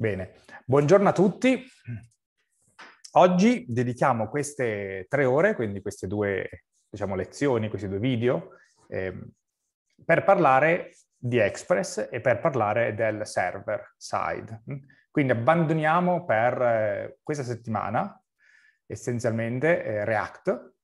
Bene, buongiorno a tutti. Oggi dedichiamo queste tre ore, quindi queste due diciamo, lezioni, questi due video, ehm, per parlare di Express e per parlare del server side. Quindi abbandoniamo per eh, questa settimana essenzialmente eh, React,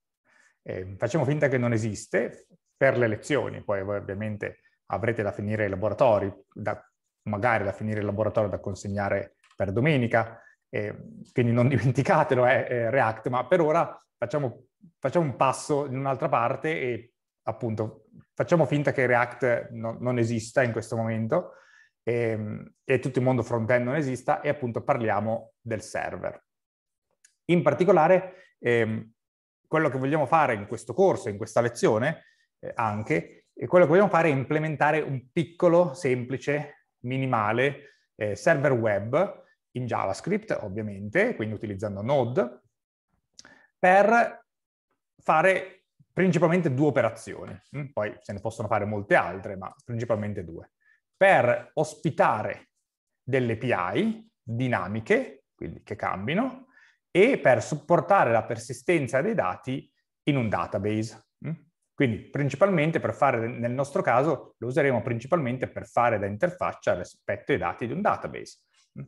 eh, facciamo finta che non esiste per le lezioni, poi voi ovviamente avrete da finire i laboratori da magari da finire il laboratorio da consegnare per domenica, eh, quindi non dimenticatelo eh, eh, React, ma per ora facciamo, facciamo un passo in un'altra parte e appunto facciamo finta che React no, non esista in questo momento e, ehm, e tutto il mondo front-end non esista e appunto parliamo del server. In particolare ehm, quello che vogliamo fare in questo corso, in questa lezione eh, anche, e quello che vogliamo fare è implementare un piccolo, semplice minimale eh, server web in JavaScript, ovviamente, quindi utilizzando Node, per fare principalmente due operazioni. Mm, poi se ne possono fare molte altre, ma principalmente due. Per ospitare delle API dinamiche, quindi che cambino, e per supportare la persistenza dei dati in un database. Quindi principalmente per fare, nel nostro caso, lo useremo principalmente per fare da interfaccia rispetto ai dati di un database. Mm.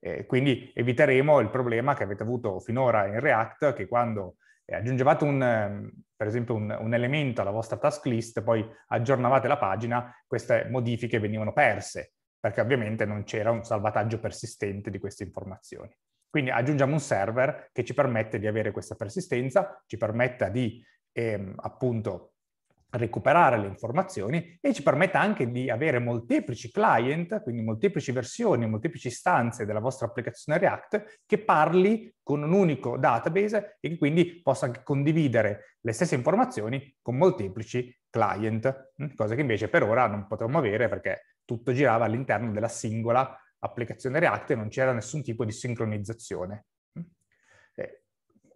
Eh, quindi eviteremo il problema che avete avuto finora in React, che quando eh, aggiungevate un, ehm, per esempio un, un, elemento alla vostra task list, poi aggiornavate la pagina, queste modifiche venivano perse, perché ovviamente non c'era un salvataggio persistente di queste informazioni. Quindi aggiungiamo un server che ci permette di avere questa persistenza, ci permetta di ehm, appunto recuperare le informazioni e ci permette anche di avere molteplici client, quindi molteplici versioni, molteplici istanze della vostra applicazione React che parli con un unico database e che quindi possa anche condividere le stesse informazioni con molteplici client, mm? cosa che invece per ora non potevamo avere perché tutto girava all'interno della singola applicazione React e non c'era nessun tipo di sincronizzazione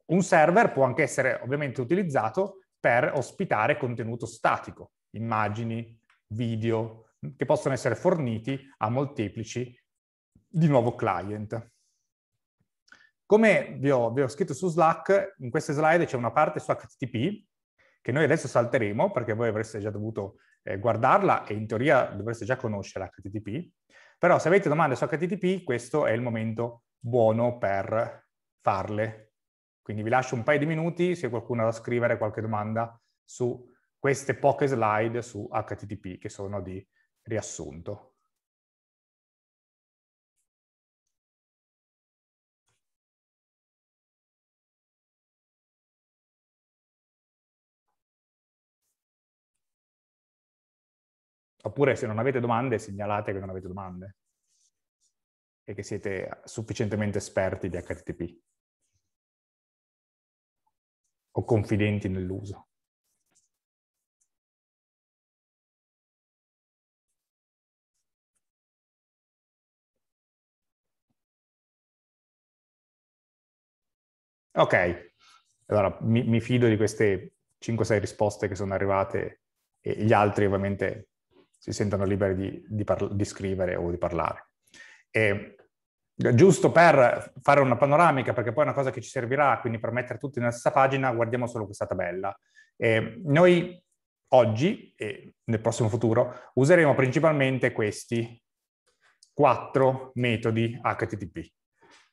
un server può anche essere ovviamente utilizzato per ospitare contenuto statico, immagini, video, che possono essere forniti a molteplici di nuovo client. Come vi ho, vi ho scritto su Slack, in queste slide c'è una parte su HTTP che noi adesso salteremo perché voi avreste già dovuto eh, guardarla e in teoria dovreste già conoscere HTTP, però se avete domande su HTTP questo è il momento buono per farle, quindi vi lascio un paio di minuti se qualcuno ha da scrivere qualche domanda su queste poche slide su HTTP che sono di riassunto. Oppure se non avete domande segnalate che non avete domande e che siete sufficientemente esperti di HTTP o confidenti nell'uso. Ok, allora mi, mi fido di queste 5-6 risposte che sono arrivate e gli altri ovviamente si sentono liberi di, di, di scrivere o di parlare. E Giusto per fare una panoramica, perché poi è una cosa che ci servirà, quindi per mettere tutti nella stessa pagina, guardiamo solo questa tabella. Eh, noi oggi e nel prossimo futuro useremo principalmente questi quattro metodi HTTP.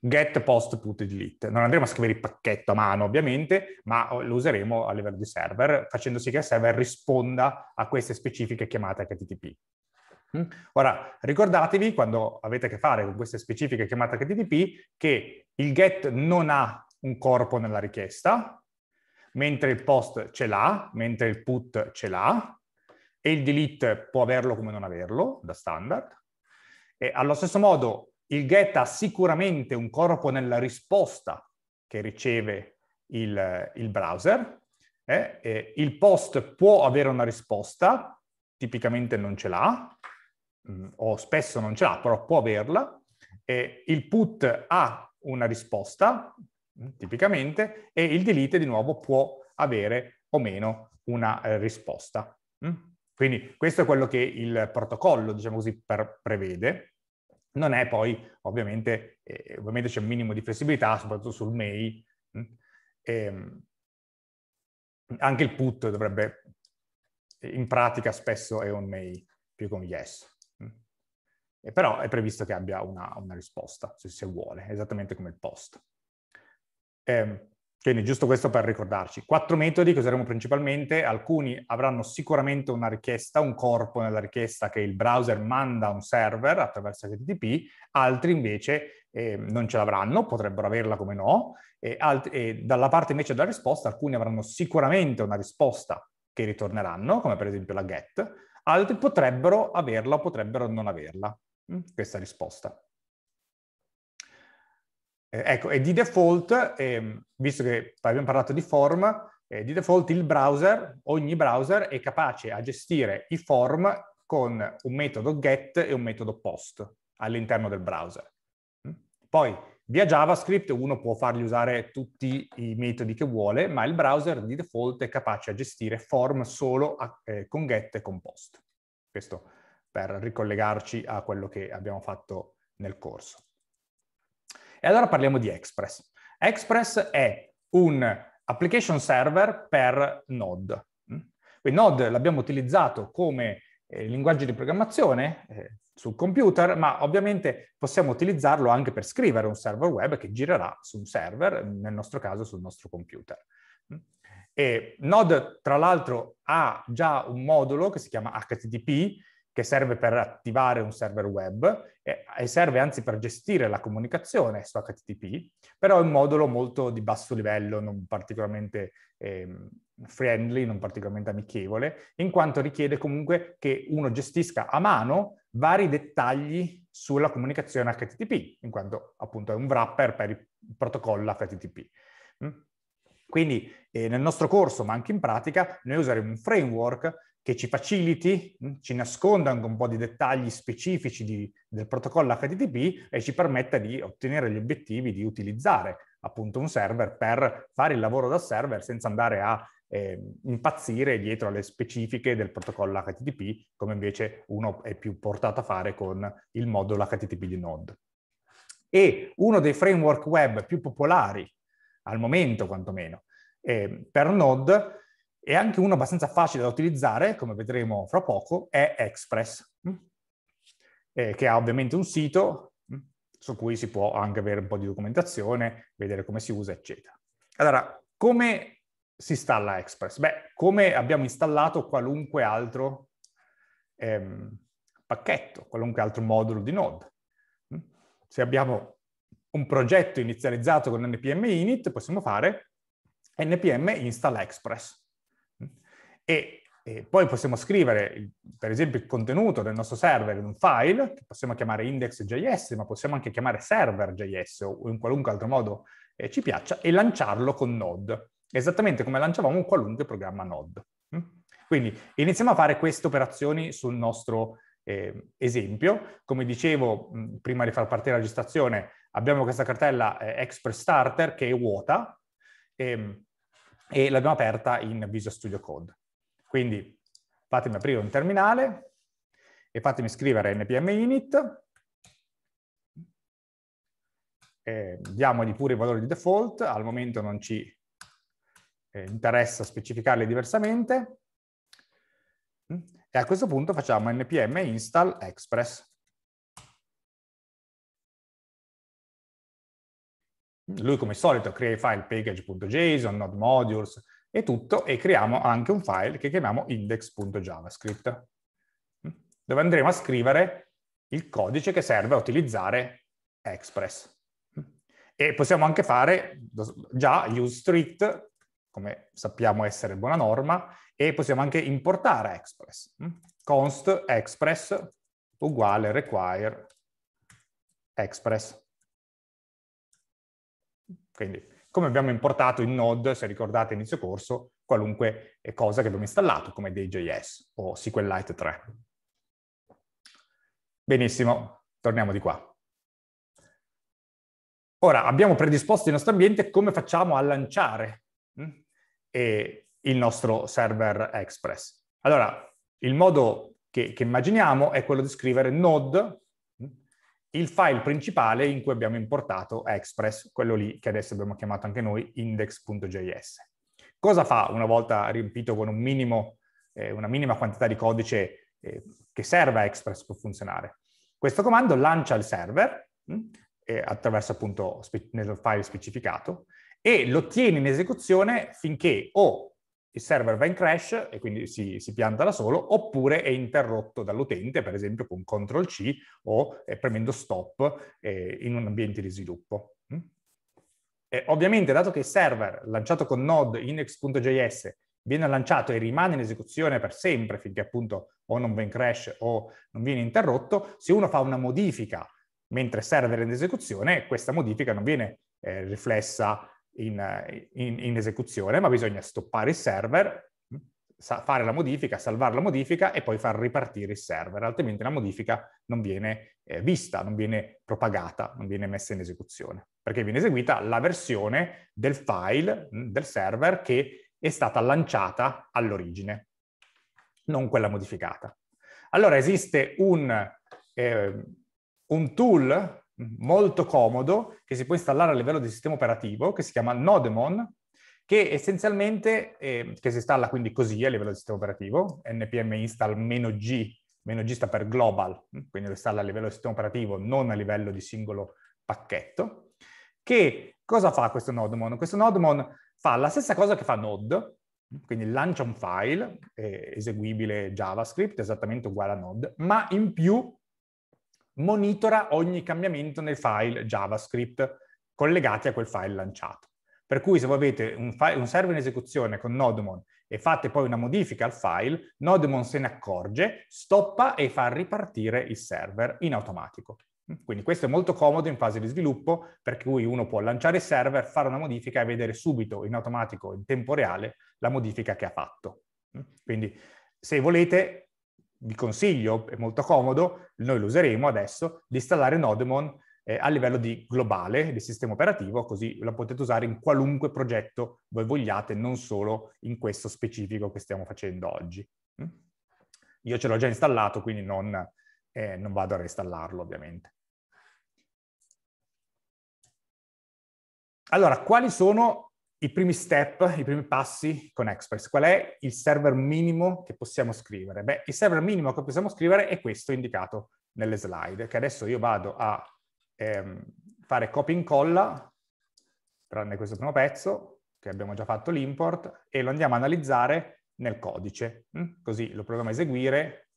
Get, post, put delete. Non andremo a scrivere il pacchetto a mano, ovviamente, ma lo useremo a livello di server, facendo sì che il server risponda a queste specifiche chiamate HTTP. Mm? Ora, ricordatevi quando avete a che fare con queste specifiche chiamate HTTP che il get non ha un corpo nella richiesta, mentre il post ce l'ha, mentre il put ce l'ha, e il delete può averlo come non averlo, da standard. E allo stesso modo, il get ha sicuramente un corpo nella risposta che riceve il, il browser, eh? il post può avere una risposta, tipicamente non ce l'ha, Mm, o spesso non ce l'ha, però può averla, eh, il put ha una risposta, mm, tipicamente, e il delete di nuovo può avere o meno una eh, risposta. Mm. Quindi questo è quello che il protocollo, diciamo così, per, prevede. Non è poi, ovviamente, eh, ovviamente c'è un minimo di flessibilità, soprattutto sul MEI. Ehm, anche il put dovrebbe, in pratica spesso è un MEI più che un yes. E però è previsto che abbia una, una risposta, se, si vuole, esattamente come il post. Eh, quindi giusto questo per ricordarci. Quattro metodi che useremo principalmente, alcuni avranno sicuramente una richiesta, un corpo nella richiesta che il browser manda a un server attraverso HTTP, altri invece eh, non ce l'avranno, potrebbero averla come no, e, alt- e dalla parte invece della risposta alcuni avranno sicuramente una risposta che ritorneranno, come per esempio la get, altri potrebbero averla o potrebbero non averla. Mm. questa risposta. Eh, ecco, e di default, eh, visto che abbiamo parlato di form, eh, di default il browser, ogni browser è capace a gestire i form con un metodo get e un metodo post all'interno del browser. Mm. Poi via JavaScript uno può fargli usare tutti i metodi che vuole, ma il browser di default è capace a gestire form solo a, eh, con get e con post. Questo è per ricollegarci a quello che abbiamo fatto nel corso. E allora parliamo di Express. Express è un application server per Node. Mm? Quindi Node l'abbiamo utilizzato come eh, linguaggio di programmazione eh, sul computer, ma ovviamente possiamo utilizzarlo anche per scrivere un server web che girerà su un server, nel nostro caso sul nostro computer. Mm? E Node, tra l'altro, ha già un modulo che si chiama HTTP, che serve per attivare un server web e, e serve anzi per gestire la comunicazione su HTTP, però è un modulo molto di basso livello, non particolarmente eh, friendly, non particolarmente amichevole, in quanto richiede comunque che uno gestisca a mano vari dettagli sulla comunicazione HTTP, in quanto appunto è un wrapper per il protocollo HTTP. Mm? Quindi eh, nel nostro corso, ma anche in pratica, noi useremo un framework che ci faciliti, mm, ci nasconda anche un po' di dettagli specifici di, del protocollo HTTP e ci permetta di ottenere gli obiettivi di utilizzare appunto un server per fare il lavoro da server senza andare a eh, impazzire dietro alle specifiche del protocollo HTTP come invece uno è più portato a fare con il modulo HTTP di Node. E uno dei framework web più popolari al momento quantomeno eh, per Node e anche uno abbastanza facile da utilizzare, come vedremo fra poco, è Express, mm? eh, che ha ovviamente un sito mm? su cui si può anche avere un po' di documentazione, vedere come si usa, eccetera. Allora, come si installa Express? Beh, come abbiamo installato qualunque altro ehm, pacchetto, qualunque altro modulo di Node. Mm? Se abbiamo un progetto inizializzato con npm init, possiamo fare npm install express e, e poi possiamo scrivere, per esempio, il contenuto del nostro server in un file, che possiamo chiamare index.js, ma possiamo anche chiamare server.js o in qualunque altro modo eh, ci piaccia, e lanciarlo con Node, esattamente come lanciavamo un qualunque programma Node. Mm? Quindi iniziamo a fare queste operazioni sul nostro eh, esempio. Come dicevo, mh, mm, prima di far partire la registrazione, abbiamo questa cartella eh, Express Starter che è vuota, e, ehm, e l'abbiamo aperta in Visual Studio Code. Quindi fatemi aprire un terminale e fatemi scrivere npm init, eh, diamogli pure i valori di default, al momento non ci eh, interessa specificarli diversamente, e a questo punto facciamo npm install express. Lui come al solito crea i file package.json, node modules, è tutto e creiamo anche un file che chiamiamo index.javascript, mm? dove andremo a scrivere il codice che serve a utilizzare Express. Mm? E possiamo anche fare già use strict, come sappiamo essere buona norma, e possiamo anche importare Express. Mm? Const Express uguale require Express. Quindi come abbiamo importato in Node, se ricordate inizio corso, qualunque eh, cosa che abbiamo installato, come DJS o SQLite 3. Benissimo, torniamo di qua. Ora, abbiamo predisposto il nostro ambiente, come facciamo a lanciare mh, mm, il nostro server Express? Allora, il modo che, che immaginiamo è quello di scrivere node il file principale in cui abbiamo importato Express, quello lì che adesso abbiamo chiamato anche noi index.js. Cosa fa una volta riempito con un minimo, eh, una minima quantità di codice eh, che serve a Express per funzionare? Questo comando lancia il server mh, mm, eh, attraverso appunto nel file specificato e lo tiene in esecuzione finché o il server va in crash e quindi si, si, pianta da solo, oppure è interrotto dall'utente, per esempio con CTRL-C o eh, premendo stop eh, in un ambiente di sviluppo. Mm? E, ovviamente, dato che il server lanciato con node index.js viene lanciato e rimane in esecuzione per sempre, finché appunto o non va in crash o non viene interrotto, se uno fa una modifica mentre il server è in esecuzione, questa modifica non viene eh, riflessa in, eh, in, in esecuzione, ma bisogna stoppare il server, mm, fare la modifica, salvare la modifica e poi far ripartire il server, altrimenti la modifica non viene eh, vista, non viene propagata, non viene messa in esecuzione, perché viene eseguita la versione del file mm, del server che è stata lanciata all'origine, non quella modificata. Allora esiste un, eh, un tool molto comodo che si può installare a livello di sistema operativo che si chiama Nodemon, che essenzialmente, eh, che si installa quindi così a livello di sistema operativo, npm install-g, meno G sta per global, mm, quindi lo installa a livello di sistema operativo, non a livello di singolo pacchetto, che cosa fa questo Nodemon? Questo Nodemon fa la stessa cosa che fa Node, mm, quindi lancia un file eh, eseguibile JavaScript, esattamente uguale a Node, ma in più monitora ogni cambiamento nel file JavaScript collegati a quel file lanciato. Per cui se voi avete un, file, un server in esecuzione con Nodemon e fate poi una modifica al file, Nodemon se ne accorge, stoppa e fa ripartire il server in automatico. Quindi questo è molto comodo in fase di sviluppo, per cui uno può lanciare il server, fare una modifica e vedere subito in automatico, in tempo reale, la modifica che ha fatto. Quindi se volete vi consiglio, è molto comodo, noi lo useremo adesso, di installare Nodemon eh, a livello di globale del sistema operativo, così lo potete usare in qualunque progetto voi vogliate, non solo in questo specifico che stiamo facendo oggi. Mm? Io ce l'ho già installato, quindi non, eh, non vado a reinstallarlo ovviamente. Allora, quali sono i primi step, i primi passi con Express. Qual è il server minimo che possiamo scrivere? Beh, il server minimo che possiamo scrivere è questo indicato nelle slide, che adesso io vado a ehm, fare copia e incolla, tranne questo primo pezzo, che abbiamo già fatto l'import, e lo andiamo a analizzare nel codice. Hm? Così lo proviamo a eseguire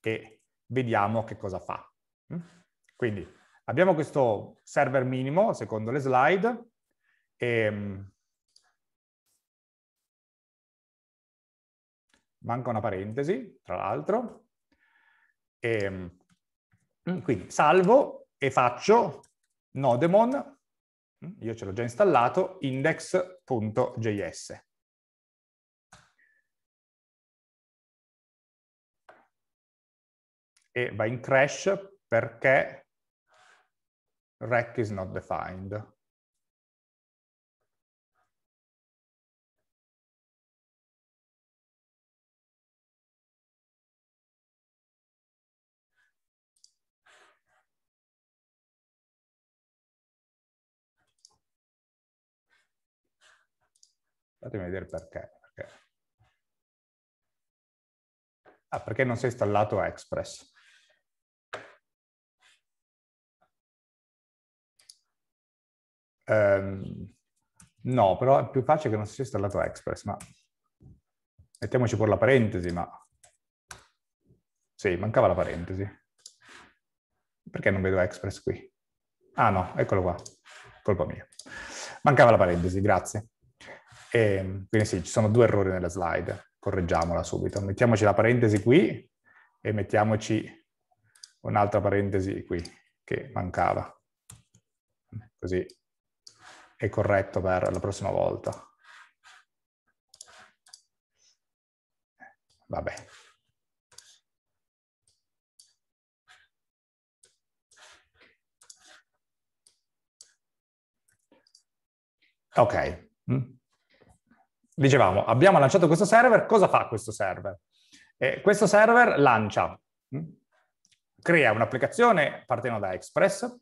e vediamo che cosa fa. Hm? Quindi abbiamo questo server minimo, secondo le slide, e, ehm, manca una parentesi, tra l'altro, ehm, mm, quindi salvo e faccio nodemon, mm, io ce l'ho già installato, index.js. E va in crash perché rec is not defined. Fatemi vedere perché. perché. Ah, perché non si è installato Express. Um, no, però è più facile che non si sia installato Express, ma mettiamoci pure la parentesi, ma sì, mancava la parentesi. Perché non vedo Express qui? Ah no, eccolo qua, colpa mia. Mancava la parentesi, grazie. E, ehm, quindi sì, ci sono due errori nella slide, correggiamola subito. Mettiamoci la parentesi qui e mettiamoci un'altra parentesi qui che mancava. Così è corretto per la prossima volta. Vabbè. Ok. Mm dicevamo, abbiamo lanciato questo server, cosa fa questo server? Eh, questo server lancia, mh? Mm, crea un'applicazione partendo da Express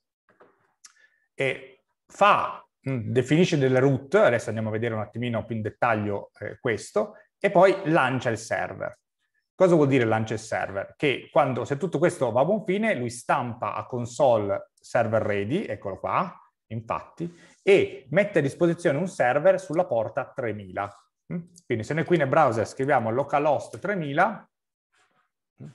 e fa, mh, mm, definisce delle root, adesso andiamo a vedere un attimino più in dettaglio eh, questo, e poi lancia il server. Cosa vuol dire lancia il server? Che quando, se tutto questo va a buon fine, lui stampa a console server ready, eccolo qua, infatti, e mette a disposizione un server sulla porta 3000. Mm? Quindi se noi qui nel browser scriviamo localhost 3000, mm,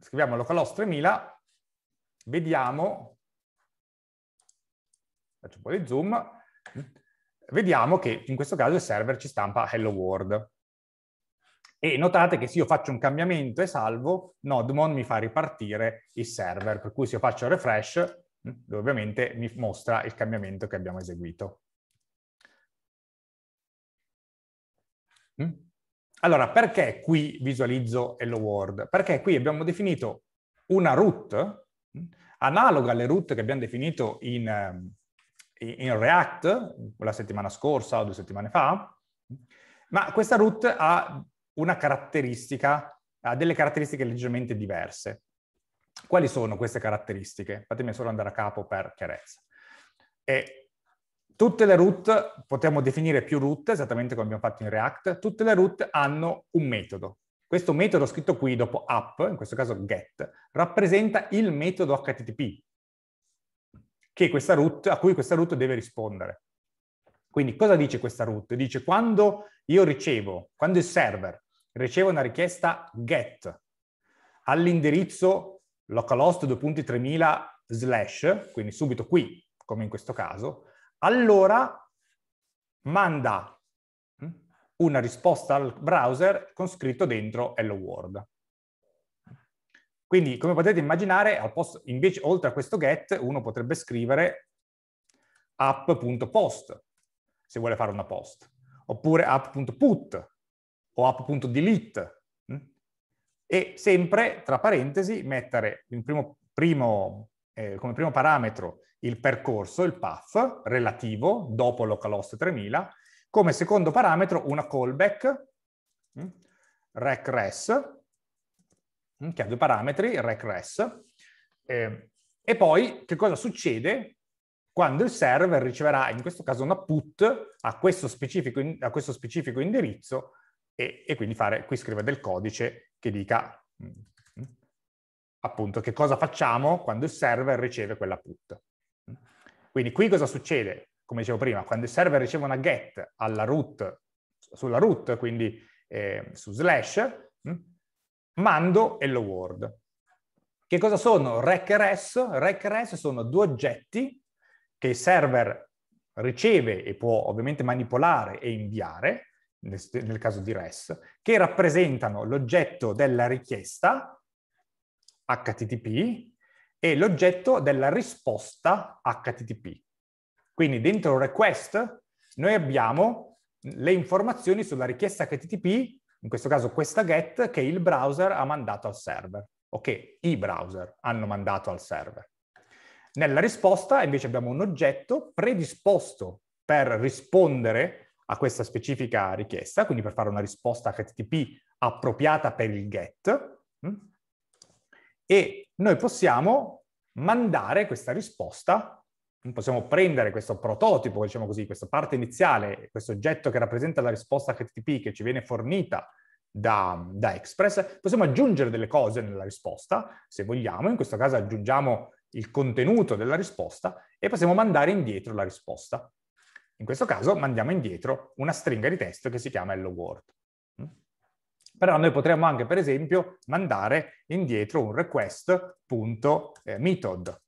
scriviamo localhost 3000, vediamo, faccio un po' di zoom, mm, vediamo che in questo caso il server ci stampa hello world. E notate che se io faccio un cambiamento e salvo, Nodemon mi fa ripartire il server, per cui se io faccio refresh, mm, ovviamente mi mostra il cambiamento che abbiamo eseguito. Mm? Allora, perché qui visualizzo Hello World? Perché qui abbiamo definito una root mm, analoga alle root che abbiamo definito in, eh, in React la settimana scorsa o due settimane fa, ma questa root ha una caratteristica, ha delle caratteristiche leggermente diverse. Quali sono queste caratteristiche? Fatemi solo andare a capo per chiarezza. E tutte le root, potremmo definire più root, esattamente come abbiamo fatto in React, tutte le root hanno un metodo. Questo metodo scritto qui dopo app, in questo caso get, rappresenta il metodo HTTP root, a cui questa root deve rispondere. Quindi cosa dice questa root? Dice quando io ricevo, quando il server ricevo una richiesta get all'indirizzo localhost 2.3000 slash, quindi subito qui, come in questo caso, allora manda hm, una risposta al browser con scritto dentro hello world. Quindi, come potete immaginare, posto, invece, oltre a questo get, uno potrebbe scrivere app.post, se vuole fare una post, oppure app.put, o app.delete mm? e sempre, tra parentesi, mettere primo, primo, eh, come primo parametro il percorso, il path relativo dopo localhost 3000, come secondo parametro una callback, mm? recress, mm? che ha due parametri, recress, eh, e poi che cosa succede quando il server riceverà, in questo caso una put, a questo specifico, a questo specifico indirizzo e, e quindi fare, qui scrivere del codice che dica mm, mm, appunto che cosa facciamo quando il server riceve quella put. Quindi qui cosa succede? Come dicevo prima, quando il server riceve una get root, sulla root, quindi eh, su slash, mm, mando hello world. Che cosa sono rec e res? Rec e res sono due oggetti che il server riceve e può ovviamente manipolare e inviare, nel caso di REST, che rappresentano l'oggetto della richiesta HTTP e l'oggetto della risposta HTTP. Quindi dentro request noi abbiamo le informazioni sulla richiesta HTTP, in questo caso questa GET, che il browser ha mandato al server, o che i browser hanno mandato al server. Nella risposta invece abbiamo un oggetto predisposto per rispondere a questa specifica richiesta, quindi per fare una risposta HTTP appropriata per il GET, mm, e noi possiamo mandare questa risposta, mm, possiamo prendere questo prototipo, diciamo così, questa parte iniziale, questo oggetto che rappresenta la risposta HTTP che ci viene fornita da, da Express, possiamo aggiungere delle cose nella risposta, se vogliamo, in questo caso aggiungiamo il contenuto della risposta e possiamo mandare indietro la risposta. In questo caso mandiamo indietro una stringa di testo che si chiama hello world. Mm? Però noi potremmo anche, per esempio, mandare indietro un request.method.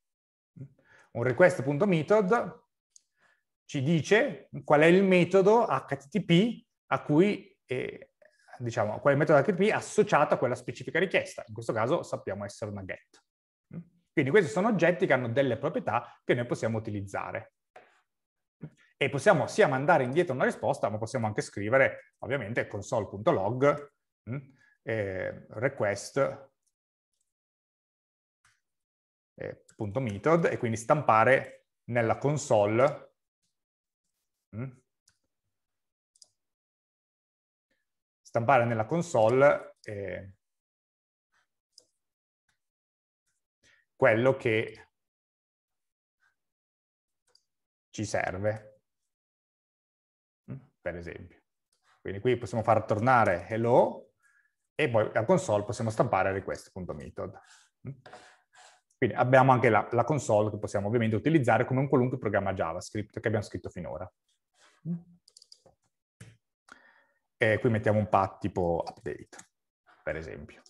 Mm? Un request.method ci dice qual è il metodo HTTP a cui, eh, diciamo, qual è il metodo HTTP associato a quella specifica richiesta. In questo caso sappiamo essere una get. Mm? Quindi questi sono oggetti che hanno delle proprietà che noi possiamo utilizzare e possiamo sia mandare indietro una risposta, ma possiamo anche scrivere, ovviamente, console.log mm, request.method e quindi stampare nella console mm, stampare nella console eh, quello che ci serve per esempio. Quindi qui possiamo far tornare hello e poi la console possiamo stampare request.method. Quindi abbiamo anche la, la, console che possiamo ovviamente utilizzare come un qualunque programma JavaScript che abbiamo scritto finora. E qui mettiamo un path tipo update, per esempio.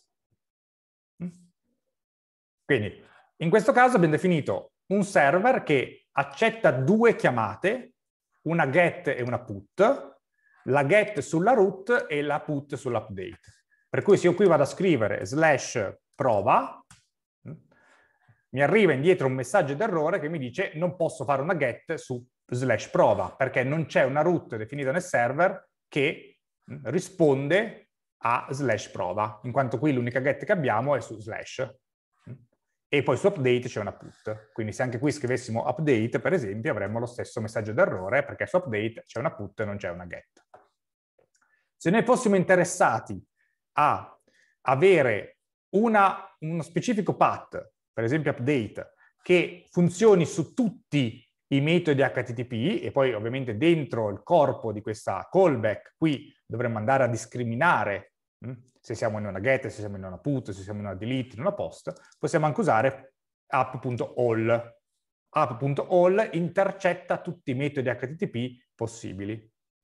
Quindi in questo caso abbiamo definito un server che accetta due chiamate una get e una put, la get sulla root e la put sull'update. Per cui se io qui vado a scrivere slash prova, mm, mi arriva indietro un messaggio d'errore che mi dice non posso fare una get su slash prova, perché non c'è una root definita nel server che mm, risponde a slash prova, in quanto qui l'unica get che abbiamo è su slash e poi su update c'è una put. Quindi se anche qui scrivessimo update, per esempio, avremmo lo stesso messaggio d'errore perché su update c'è una put e non c'è una get. Se noi fossimo interessati a avere una, uno specifico path, per esempio update, che funzioni su tutti i metodi HTTP e poi ovviamente dentro il corpo di questa callback qui dovremmo andare a discriminare hm, se siamo in una get, se siamo in una put, se siamo in una delete, in una post, possiamo anche usare app.all. App.all intercetta tutti i metodi HTTP possibili.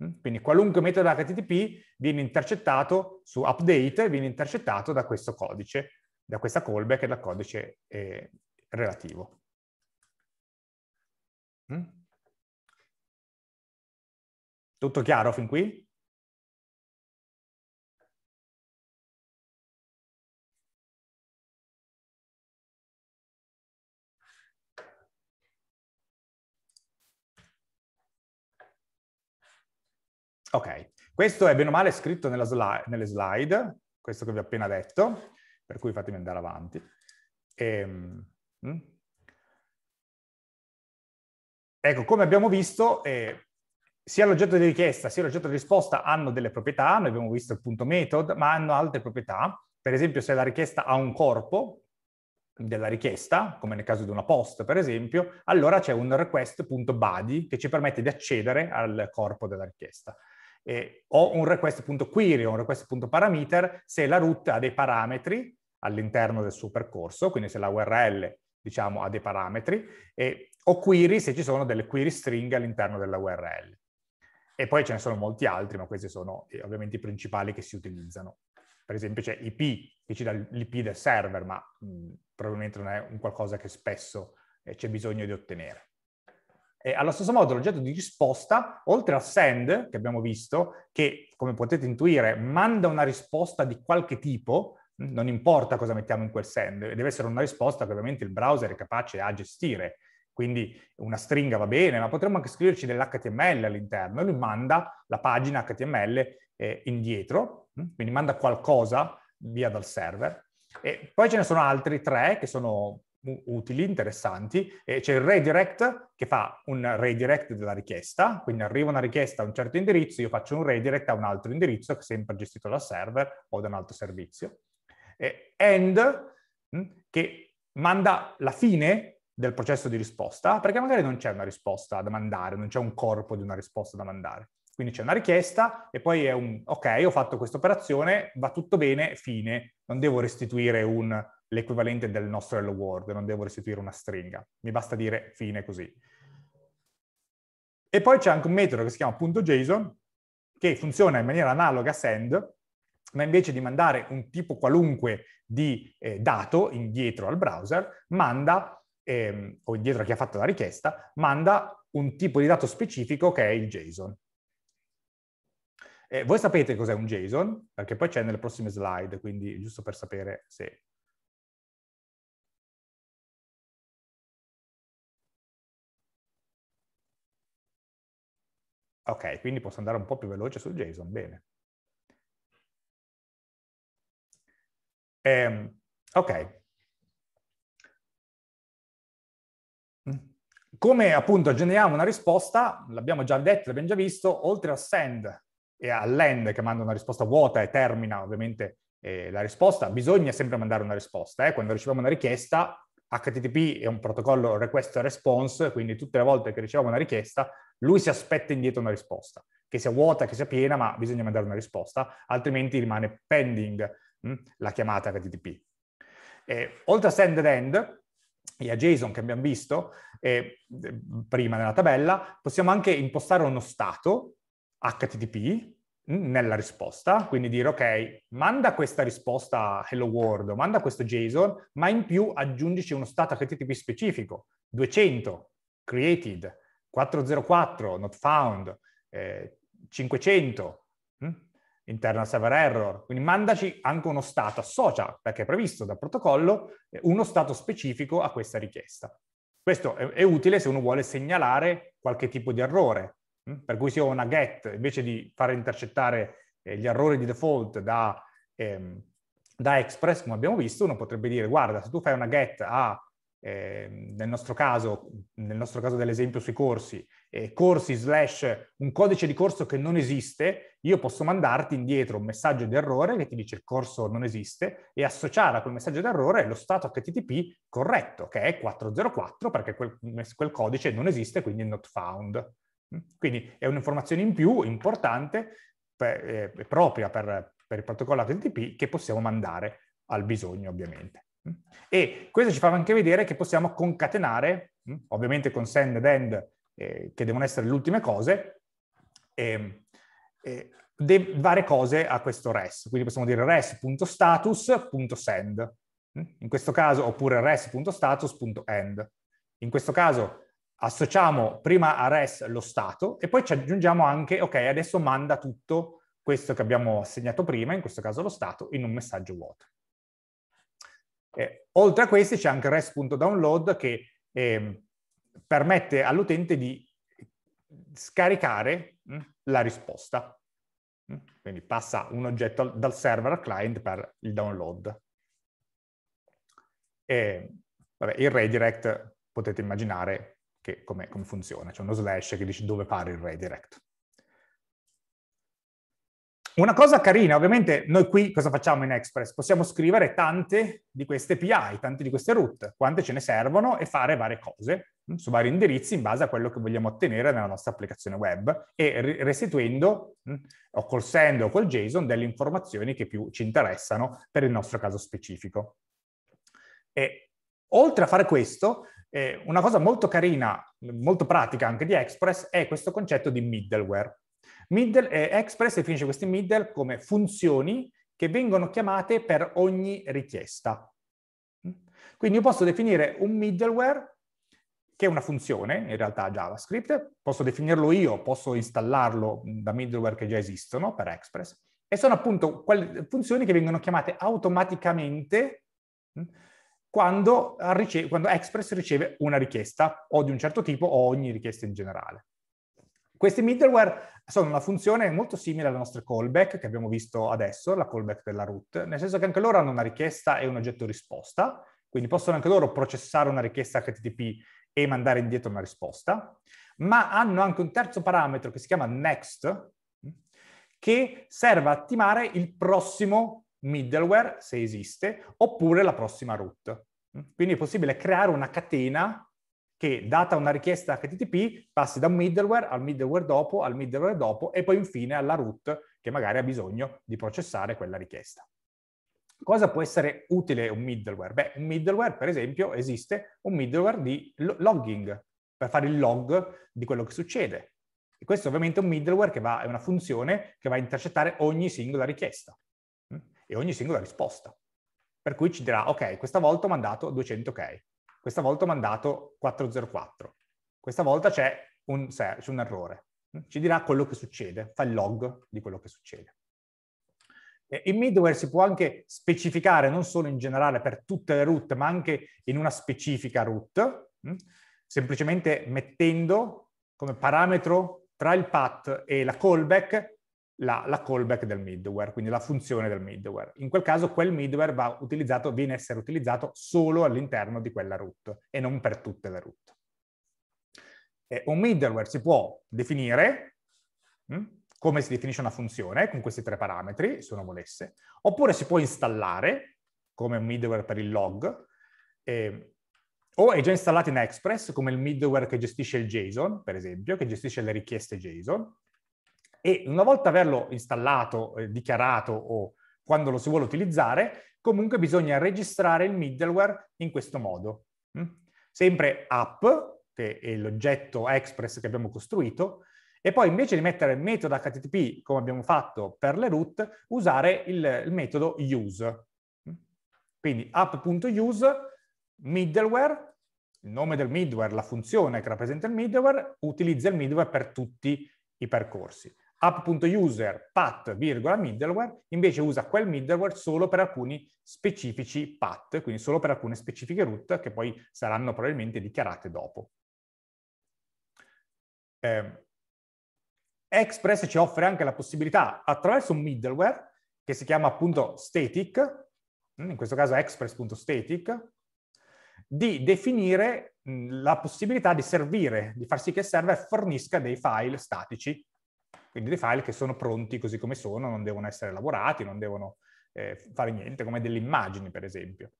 Mm? Quindi qualunque metodo HTTP viene intercettato su update, viene intercettato da questo codice, da questa callback dal codice eh, relativo. Mm? Tutto chiaro fin qui? Ok, questo è bene o male scritto sli nelle slide, questo che vi ho appena detto, per cui fatemi andare avanti. E, ehm, mm. ecco, come abbiamo visto, eh, sia l'oggetto di richiesta sia l'oggetto di risposta hanno delle proprietà, noi abbiamo visto il punto method, ma hanno altre proprietà. Per esempio, se la richiesta ha un corpo della richiesta, come nel caso di una post per esempio, allora c'è un request.body che ci permette di accedere al corpo della richiesta eh, ho un request.query o un request.parameter se la root ha dei parametri all'interno del suo percorso, quindi se la URL diciamo, ha dei parametri, e, o query se ci sono delle query string all'interno della URL. E poi ce ne sono molti altri, ma questi sono eh, ovviamente i principali che si utilizzano. Per esempio c'è IP, che ci dà l'IP del server, ma mh, mm, probabilmente non è un qualcosa che spesso eh, c'è bisogno di ottenere. Eh, allo stesso modo l'oggetto di risposta, oltre a send, che abbiamo visto, che come potete intuire manda una risposta di qualche tipo, non importa cosa mettiamo in quel send, deve essere una risposta che ovviamente il browser è capace a gestire. Quindi una stringa va bene, ma potremmo anche scriverci dell'HTML all'interno. Lui manda la pagina HTML eh, indietro, hm, quindi manda qualcosa via dal server. E poi ce ne sono altri tre che sono utili, interessanti. E c'è il redirect che fa un redirect della richiesta, quindi arriva una richiesta a un certo indirizzo, io faccio un redirect a un altro indirizzo che è sempre gestito dal server o da un altro servizio. Eh, end hm, che manda la fine del processo di risposta, perché magari non c'è una risposta da mandare, non c'è un corpo di una risposta da mandare. Quindi c'è una richiesta e poi è un ok, ho fatto questa operazione, va tutto bene, fine. Non devo restituire un, l'equivalente del nostro hello world, non devo restituire una stringa. Mi basta dire fine così. E poi c'è anche un metodo che si chiama .json che funziona in maniera analoga a send, ma invece di mandare un tipo qualunque di eh, dato indietro al browser, manda, ehm, o indietro a chi ha fatto la richiesta, manda un tipo di dato specifico che è il JSON. Eh, voi sapete cos'è un JSON, perché poi c'è nelle prossime slide, quindi giusto per sapere se... Ok, quindi posso andare un po' più veloce sul JSON, bene. Eh, ok. Come appunto generiamo una risposta, l'abbiamo già detto, l'abbiamo già visto, oltre a send e all'end che manda una risposta vuota e termina ovviamente eh, la risposta, bisogna sempre mandare una risposta. Eh? Quando riceviamo una richiesta, HTTP è un protocollo request response, quindi tutte le volte che riceviamo una richiesta, lui si aspetta indietro una risposta, che sia vuota, che sia piena, ma bisogna mandare una risposta, altrimenti rimane pending mh, hm, la chiamata HTTP. Eh, oltre a send ed end, e a JSON che abbiamo visto eh, prima nella tabella, possiamo anche impostare uno stato HTTP nella risposta, quindi dire ok, manda questa risposta hello world, manda questo JSON, ma in più aggiungici uno stato HTTP specifico, 200 created, 404 not found, eh, 500 mh? Hm, internal server error, quindi mandaci anche uno stato, associa, perché è previsto dal protocollo, eh, uno stato specifico a questa richiesta. Questo è, è utile se uno vuole segnalare qualche tipo di errore, Mm? per cui se ho una get, invece di fare intercettare eh, gli errori di default da, ehm, da, Express, come abbiamo visto, uno potrebbe dire, guarda, se tu fai una get a, ehm, nel, nostro caso, nel nostro caso dell'esempio sui corsi, eh, corsi slash un codice di corso che non esiste, io posso mandarti indietro un messaggio di errore che ti dice il corso non esiste e associare a quel messaggio di errore lo stato HTTP corretto, che è 404, perché quel, quel codice non esiste, quindi è not found. Mm? Quindi è un'informazione in più importante per, eh, propria per, per, il protocollo HTTP che possiamo mandare al bisogno ovviamente. Mm? E questo ci fa anche vedere che possiamo concatenare, mm? ovviamente con send ed end, eh, che devono essere le ultime cose, ehm, eh, varie cose a questo REST. Quindi possiamo dire res.status.send, in questo caso, oppure res.status.end. In questo caso associamo prima a RES lo stato e poi ci aggiungiamo anche, ok, adesso manda tutto questo che abbiamo assegnato prima, in questo caso lo stato, in un messaggio vuoto. Eh, oltre a questi c'è anche res.download che eh, permette all'utente di scaricare mh, hm, la risposta. Hm, quindi passa un oggetto dal server al client per il download. E, vabbè, il redirect potete immaginare che come, come funziona, c'è uno slash che dice dove pare il redirect. Una cosa carina, ovviamente noi qui cosa facciamo in Express? Possiamo scrivere tante di queste API, tante di queste root, quante ce ne servono e fare varie cose mm, su vari indirizzi in base a quello che vogliamo ottenere nella nostra applicazione web e restituendo mm, o col send o col JSON delle informazioni che più ci interessano per il nostro caso specifico. E oltre a fare questo, eh, una cosa molto carina, molto pratica anche di Express, è questo concetto di middleware. Middle, eh, Express definisce questi middle come funzioni che vengono chiamate per ogni richiesta. Mm? Quindi io posso definire un middleware che è una funzione, in realtà JavaScript, posso definirlo io, posso installarlo da middleware che già esistono per Express, e sono appunto quelle funzioni che vengono chiamate automaticamente mm? quando, eh, rice- quando Express riceve una richiesta o di un certo tipo o ogni richiesta in generale. Questi middleware sono una funzione molto simile alle nostre callback che abbiamo visto adesso, la callback della root, nel senso che anche loro hanno una richiesta e un oggetto risposta, quindi possono anche loro processare una richiesta HTTP e mandare indietro una risposta, ma hanno anche un terzo parametro che si chiama next, che serve a attivare il prossimo middleware, se esiste, oppure la prossima root. Mm? Quindi è possibile creare una catena che, data una richiesta HTTP, passi da un middleware al middleware dopo, al middleware dopo e poi infine alla root che magari ha bisogno di processare quella richiesta. Cosa può essere utile un middleware? Beh, un middleware, per esempio, esiste un middleware di logging, per fare il log di quello che succede. E questo ovviamente è un middleware che va, è una funzione che va a intercettare ogni singola richiesta e ogni singola risposta. Per cui ci dirà, ok, questa volta ho mandato 200 ok, questa volta ho mandato 404, questa volta c'è un, c'è un errore. Ci dirà quello che succede, fa il log di quello che succede. In middleware si può anche specificare, non solo in generale per tutte le root, ma anche in una specifica root, mm? semplicemente mettendo come parametro tra il path e la callback la, la, callback del middleware, quindi la funzione del middleware. In quel caso quel middleware va utilizzato, viene a essere utilizzato solo all'interno di quella root e non per tutte le root. Eh, un middleware si può definire mh, hm, come si definisce una funzione con questi tre parametri, se uno volesse, oppure si può installare come un middleware per il log, eh, o è già installato in Express come il middleware che gestisce il JSON, per esempio, che gestisce le richieste JSON, e una volta averlo installato, eh, dichiarato o quando lo si vuole utilizzare, comunque bisogna registrare il middleware in questo modo. Mm? Sempre app, che è l'oggetto Express che abbiamo costruito, e poi invece di mettere il metodo HTTP come abbiamo fatto per le root, usare il, il metodo use. Mm? Quindi app.use, middleware, il nome del middleware, la funzione che rappresenta il middleware, utilizza il middleware per tutti i percorsi app.user path middleware invece usa quel middleware solo per alcuni specifici path, quindi solo per alcune specifiche root che poi saranno probabilmente dichiarate dopo. Eh, Express ci offre anche la possibilità attraverso un middleware che si chiama appunto static, in questo caso express.static, di definire la possibilità di servire, di far sì che il server fornisca dei file statici quindi dei file che sono pronti così come sono, non devono essere elaborati, non devono eh, fare niente, come delle immagini per esempio.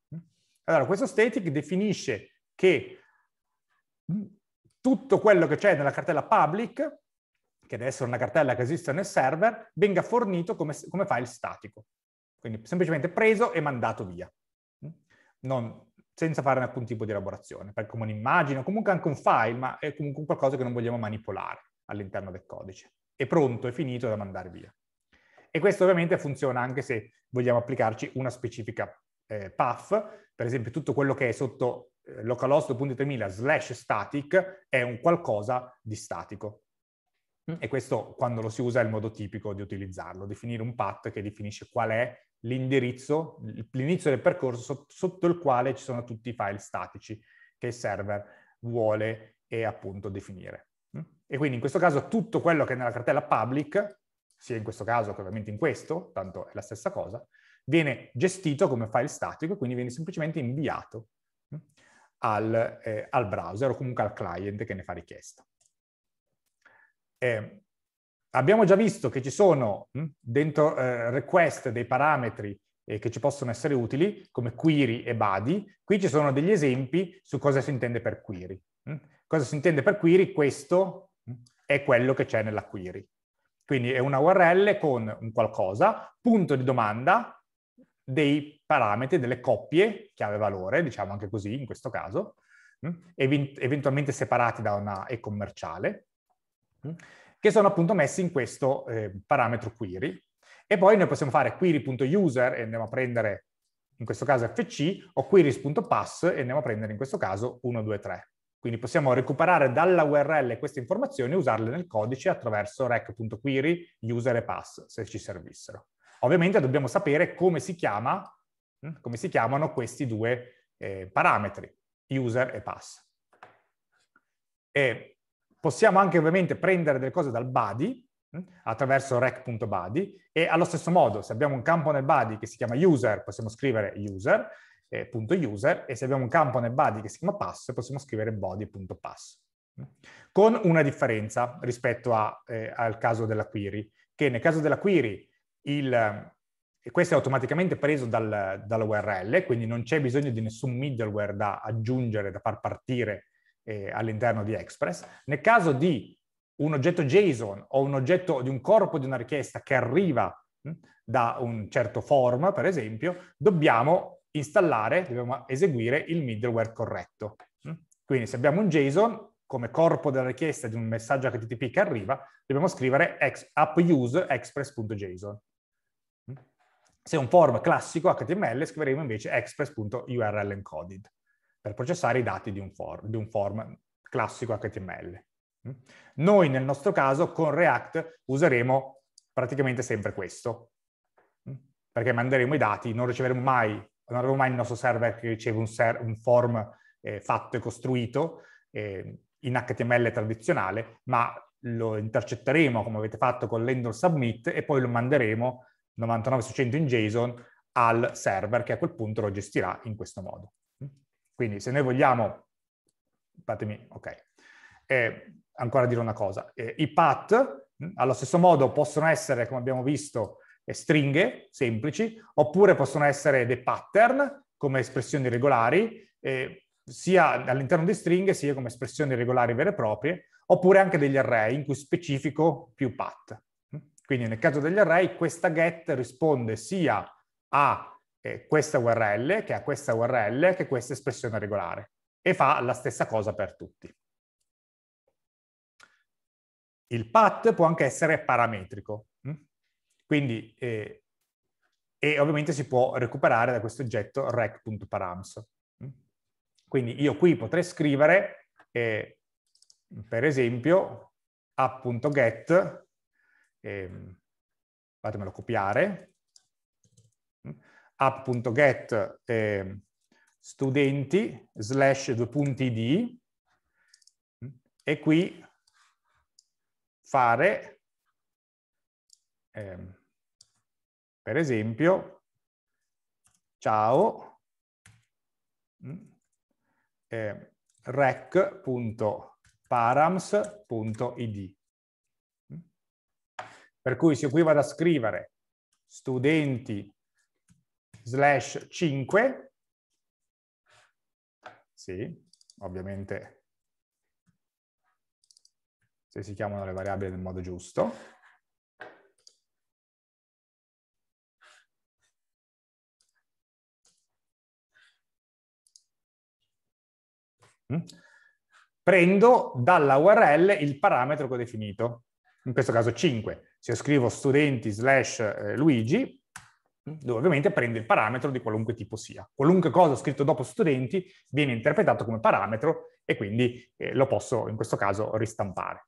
Allora, questo static definisce che mm, tutto quello che c'è nella cartella public, che deve essere una cartella che esiste nel server, venga fornito come, come file statico. Quindi semplicemente preso e mandato via. Mm? Non, senza fare alcun tipo di elaborazione, come un'immagine, o comunque anche un file, ma è comunque qualcosa che non vogliamo manipolare all'interno del codice è pronto, è finito da mandare via. E questo ovviamente funziona anche se vogliamo applicarci una specifica eh, path, per esempio tutto quello che è sotto eh, localhost.3000 slash static è un qualcosa di statico. Mm. E questo quando lo si usa è il modo tipico di utilizzarlo, definire un path che definisce qual è l'indirizzo, l'inizio del percorso sotto, sotto il quale ci sono tutti i file statici che il server vuole e eh, appunto definire. E quindi in questo caso tutto quello che è nella cartella public, sia in questo caso che ovviamente in questo, tanto è la stessa cosa, viene gestito come file statico e quindi viene semplicemente inviato mm, al, eh, al browser o comunque al client che ne fa richiesta. Eh, abbiamo già visto che ci sono mh, mm, dentro eh, request dei parametri eh, che ci possono essere utili, come query e body. Qui ci sono degli esempi su cosa si intende per query. Mm. Cosa si intende per query? Questo è quello che c'è nella query. Quindi è una URL con un qualcosa, punto di domanda, dei parametri, delle coppie, chiave valore, diciamo anche così in questo caso, mm, eventualmente separati da una e commerciale, mm, che sono appunto messi in questo eh, parametro query. E poi noi possiamo fare query.user e andiamo a prendere in questo caso fc, o queries.pass e andiamo a prendere in questo caso 1, 2, 3. Quindi possiamo recuperare dalla URL queste informazioni e usarle nel codice attraverso rec.query, user e pass, se ci servissero. Ovviamente dobbiamo sapere come si, chiama, hm, come si chiamano questi due eh, parametri, user e pass. E possiamo anche ovviamente prendere delle cose dal body, hm, attraverso rec.body e allo stesso modo se abbiamo un campo nel body che si chiama user possiamo scrivere user eh, user e se abbiamo un campo nel body che si chiama pass possiamo scrivere body.pass con una differenza rispetto a, eh, al caso della query che nel caso della query il, eh, questo è automaticamente preso dal, dall'URL quindi non c'è bisogno di nessun middleware da aggiungere, da far partire eh, all'interno di Express nel caso di un oggetto JSON o un oggetto di un corpo di una richiesta che arriva hm, da un certo form, per esempio, dobbiamo installare, dobbiamo eseguire il middleware corretto. Mm? Quindi se abbiamo un JSON, come corpo della richiesta di un messaggio HTTP che arriva, dobbiamo scrivere appuse express.json. Mm? Se è un form classico HTML, scriveremo invece express.url encoded, per processare i dati di un, form, di un form classico HTML. Mm? Noi nel nostro caso con React useremo praticamente sempre questo, perché manderemo i dati, non riceveremo mai non avevo mai il nostro server che riceve un, ser- un form eh, fatto e costruito eh, in HTML tradizionale, ma lo intercetteremo come avete fatto con l'endor submit e poi lo manderemo 99 su 100 in JSON al server che a quel punto lo gestirà in questo modo. Quindi se noi vogliamo, fatemi, ok, eh, ancora dire una cosa, eh, i path allo stesso modo possono essere, come abbiamo visto, stringhe semplici, oppure possono essere dei pattern come espressioni regolari, eh, sia all'interno di stringhe sia come espressioni regolari vere e proprie, oppure anche degli array in cui specifico più path. Quindi nel caso degli array questa get risponde sia a eh, questa URL che a questa URL che a questa espressione regolare e fa la stessa cosa per tutti. Il path può anche essere parametrico, quindi, eh, e ovviamente si può recuperare da questo oggetto rec.params. Quindi io qui potrei scrivere, eh, per esempio, app.get, eh, fatemelo copiare, app.get eh, studenti slash due punti id e qui fare eh, per esempio, ciao, eh, mm, rec.params.id. Mm. Per cui se qui vado a scrivere studenti slash 5, sì, ovviamente se si chiamano le variabili nel modo giusto, Mm? Prendo dalla URL il parametro che ho definito, in questo caso 5. Se io scrivo studenti slash eh, Luigi, dove ovviamente prende il parametro di qualunque tipo sia. Qualunque cosa scritto dopo studenti viene interpretato come parametro e quindi eh, lo posso in questo caso ristampare.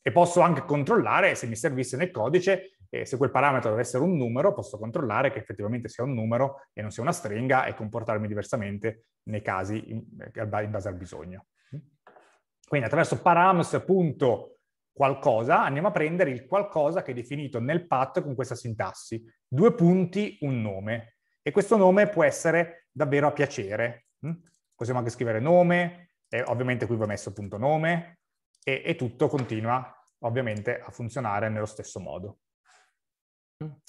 E posso anche controllare se mi servisse nel codice e se quel parametro deve essere un numero, posso controllare che effettivamente sia un numero e non sia una stringa e comportarmi diversamente nei casi in, eh, in base al bisogno. Quindi attraverso params.qualcosa andiamo a prendere il qualcosa che è definito nel path con questa sintassi. Due punti, un nome. E questo nome può essere davvero a piacere. Mm? Possiamo anche scrivere nome, e ovviamente qui va messo punto nome, e, e tutto continua ovviamente a funzionare nello stesso modo.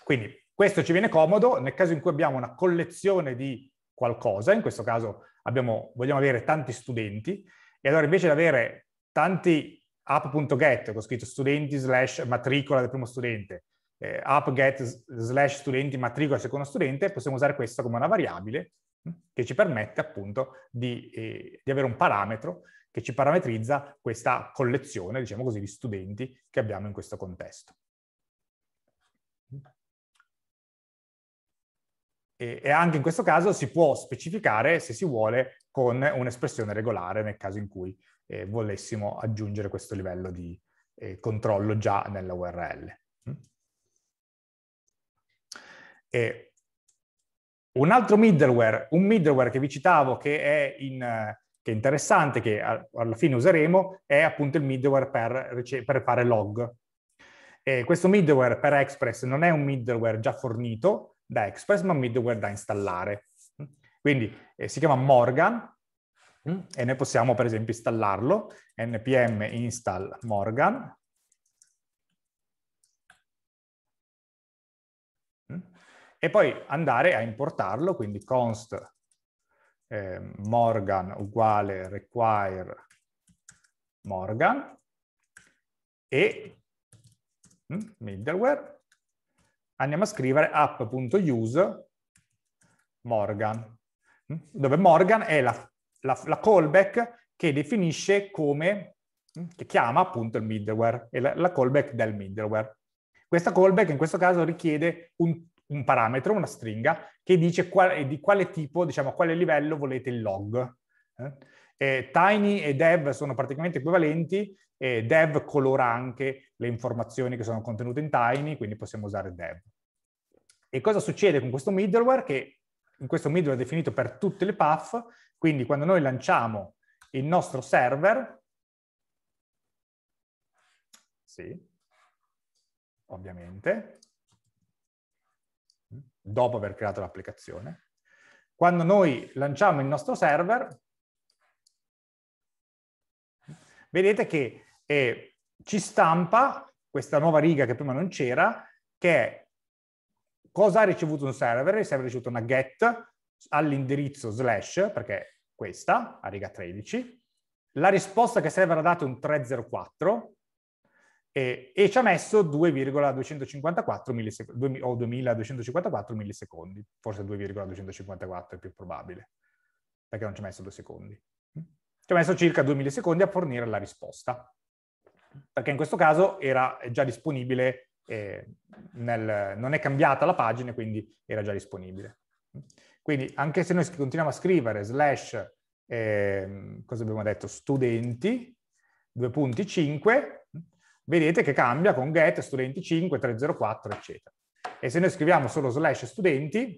Quindi questo ci viene comodo nel caso in cui abbiamo una collezione di qualcosa, in questo caso abbiamo, vogliamo avere tanti studenti, e allora invece di avere tanti app.get, che ho scritto studenti slash matricola del primo studente, eh, app.get slash studenti matricola del secondo studente, possiamo usare questo come una variabile hm, che ci permette appunto di, eh, di avere un parametro che ci parametrizza questa collezione, diciamo così, di studenti che abbiamo in questo contesto. e, e anche in questo caso si può specificare, se si vuole, con un'espressione regolare nel caso in cui eh, volessimo aggiungere questo livello di eh, controllo già nella URL. Mm? E un altro middleware, un middleware che vi citavo che è, in, che è interessante, che alla fine useremo, è appunto il middleware per, per fare log. E questo middleware per Express non è un middleware già fornito, da Express, ma middleware da installare. Quindi eh, si chiama Morgan mm, e noi possiamo per esempio installarlo, npm install Morgan. Mm. E poi andare a importarlo, quindi const eh, Morgan uguale require Morgan e mm, middleware andiamo a scrivere app.use Morgan, mm? dove Morgan è la, la, la, callback che definisce come, mm, che chiama appunto il middleware, è la, la callback del middleware. Questa callback in questo caso richiede un, un parametro, una stringa, che dice qual, eh, di quale tipo, diciamo a quale livello volete il log. Eh? eh tiny e Dev sono praticamente equivalenti, e dev colora anche le informazioni che sono contenute in Tiny, quindi possiamo usare dev. E cosa succede con questo middleware? Che in questo middleware è definito per tutte le path, quindi quando noi lanciamo il nostro server, sì, ovviamente, dopo aver creato l'applicazione. Quando noi lanciamo il nostro server, vedete che e ci stampa questa nuova riga che prima non c'era, che è cosa ha ricevuto un server, il server ha ricevuto una get all'indirizzo slash, perché è questa, a riga 13, la risposta che il server ha dato è un 304, e, e, ci ha messo 2,254 millisecondi, o 2254 millisecondi, forse 2,254 è più probabile, perché non ci ha messo due secondi. Ci ha messo circa 2 millisecondi a fornire la risposta perché in questo caso era già disponibile, eh, nel, non è cambiata la pagina, quindi era già disponibile. Quindi anche se noi continuiamo a scrivere slash, eh, cosa abbiamo detto, studenti, 2.5, vedete che cambia con get studenti 5, 304, eccetera. E se noi scriviamo solo slash studenti,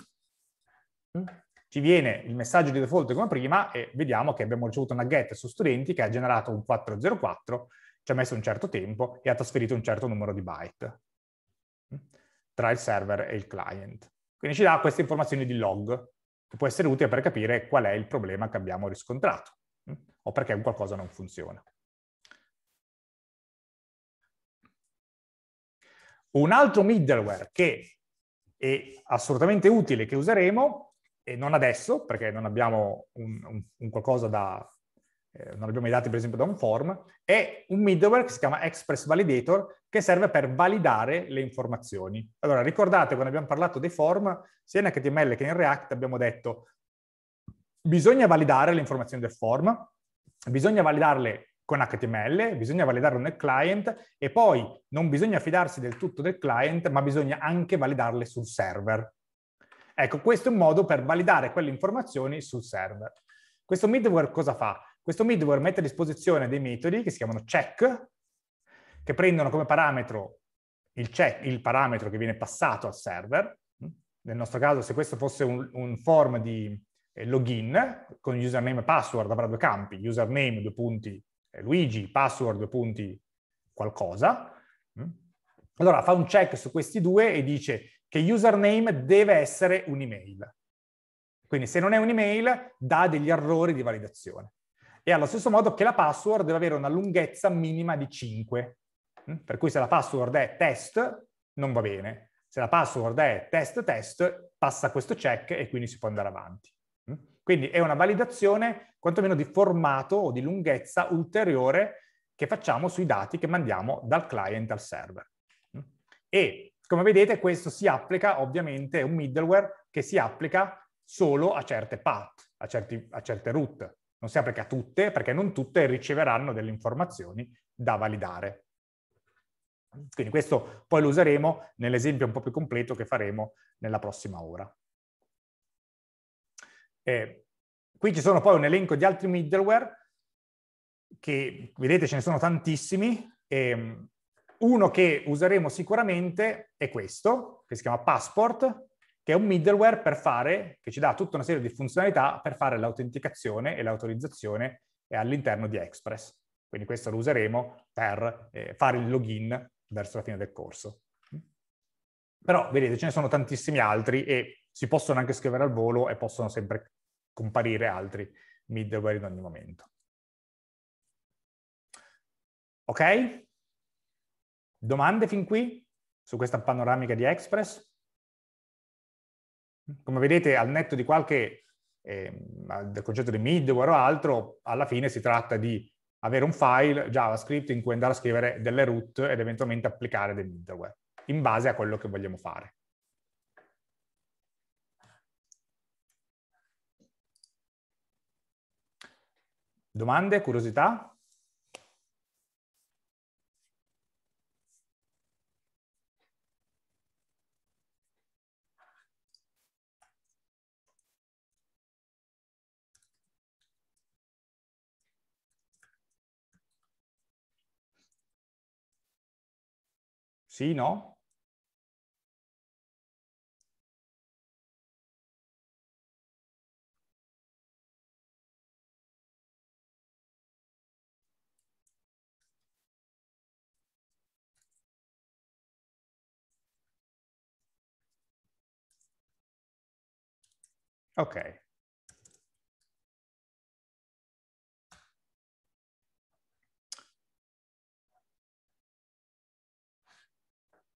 hm, ci viene il messaggio di default come prima e vediamo che abbiamo ricevuto una get su studenti che ha generato un 404 ci ha messo un certo tempo e ha trasferito un certo numero di byte mm, tra il server e il client. Quindi ci dà queste informazioni di log, che può essere utile per capire qual è il problema che abbiamo riscontrato mm, o perché qualcosa non funziona. Un altro middleware che è assolutamente utile che useremo, e non adesso perché non abbiamo un, un, un qualcosa da, eh, non abbiamo i dati per esempio da un form, è un middleware che si chiama Express Validator che serve per validare le informazioni. Allora, ricordate quando abbiamo parlato dei form, sia in HTML che in React abbiamo detto bisogna validare le informazioni del form, bisogna validarle con HTML, bisogna validarlo nel client e poi non bisogna fidarsi del tutto del client, ma bisogna anche validarle sul server. Ecco, questo è un modo per validare quelle informazioni sul server. Questo middleware cosa fa? Questo middleware mette a disposizione dei metodi che si chiamano check, che prendono come parametro il, check, il parametro che viene passato al server. Nel nostro caso, se questo fosse un, un form di eh, login con username e password, avrà due campi, username, due punti, eh, Luigi, password, due punti, qualcosa. Mm. Allora fa un check su questi due e dice che username deve essere un'email. Quindi se non è un'email, dà degli errori di validazione. E allo stesso modo che la password deve avere una lunghezza minima di 5. Mm? Per cui se la password è test, non va bene. Se la password è test test, passa questo check e quindi si può andare avanti. Mm? Quindi è una validazione quantomeno di formato o di lunghezza ulteriore che facciamo sui dati che mandiamo dal client al server. Mm? E come vedete questo si applica ovviamente, è un middleware che si applica solo a certe path, a, certi, a certe route non si applica a tutte perché non tutte riceveranno delle informazioni da validare. Quindi questo poi lo useremo nell'esempio un po' più completo che faremo nella prossima ora. Eh, qui ci sono poi un elenco di altri middleware che vedete ce ne sono tantissimi. Eh, uno che useremo sicuramente è questo, che si chiama Passport, che è un middleware per fare, che ci dà tutta una serie di funzionalità per fare l'autenticazione e l'autorizzazione eh, all'interno di Express. Quindi questo lo useremo per eh, fare il login verso la fine del corso. Però vedete, ce ne sono tantissimi altri e si possono anche scrivere al volo e possono sempre comparire altri middleware in ogni momento. Ok? Domande fin qui su questa panoramica di Express? Come vedete, al netto di qualche eh, del concetto di middleware o altro, alla fine si tratta di avere un file JavaScript in cui andare a scrivere delle root ed eventualmente applicare del middleware, in base a quello che vogliamo fare. Domande, curiosità? Sì, no? Ok,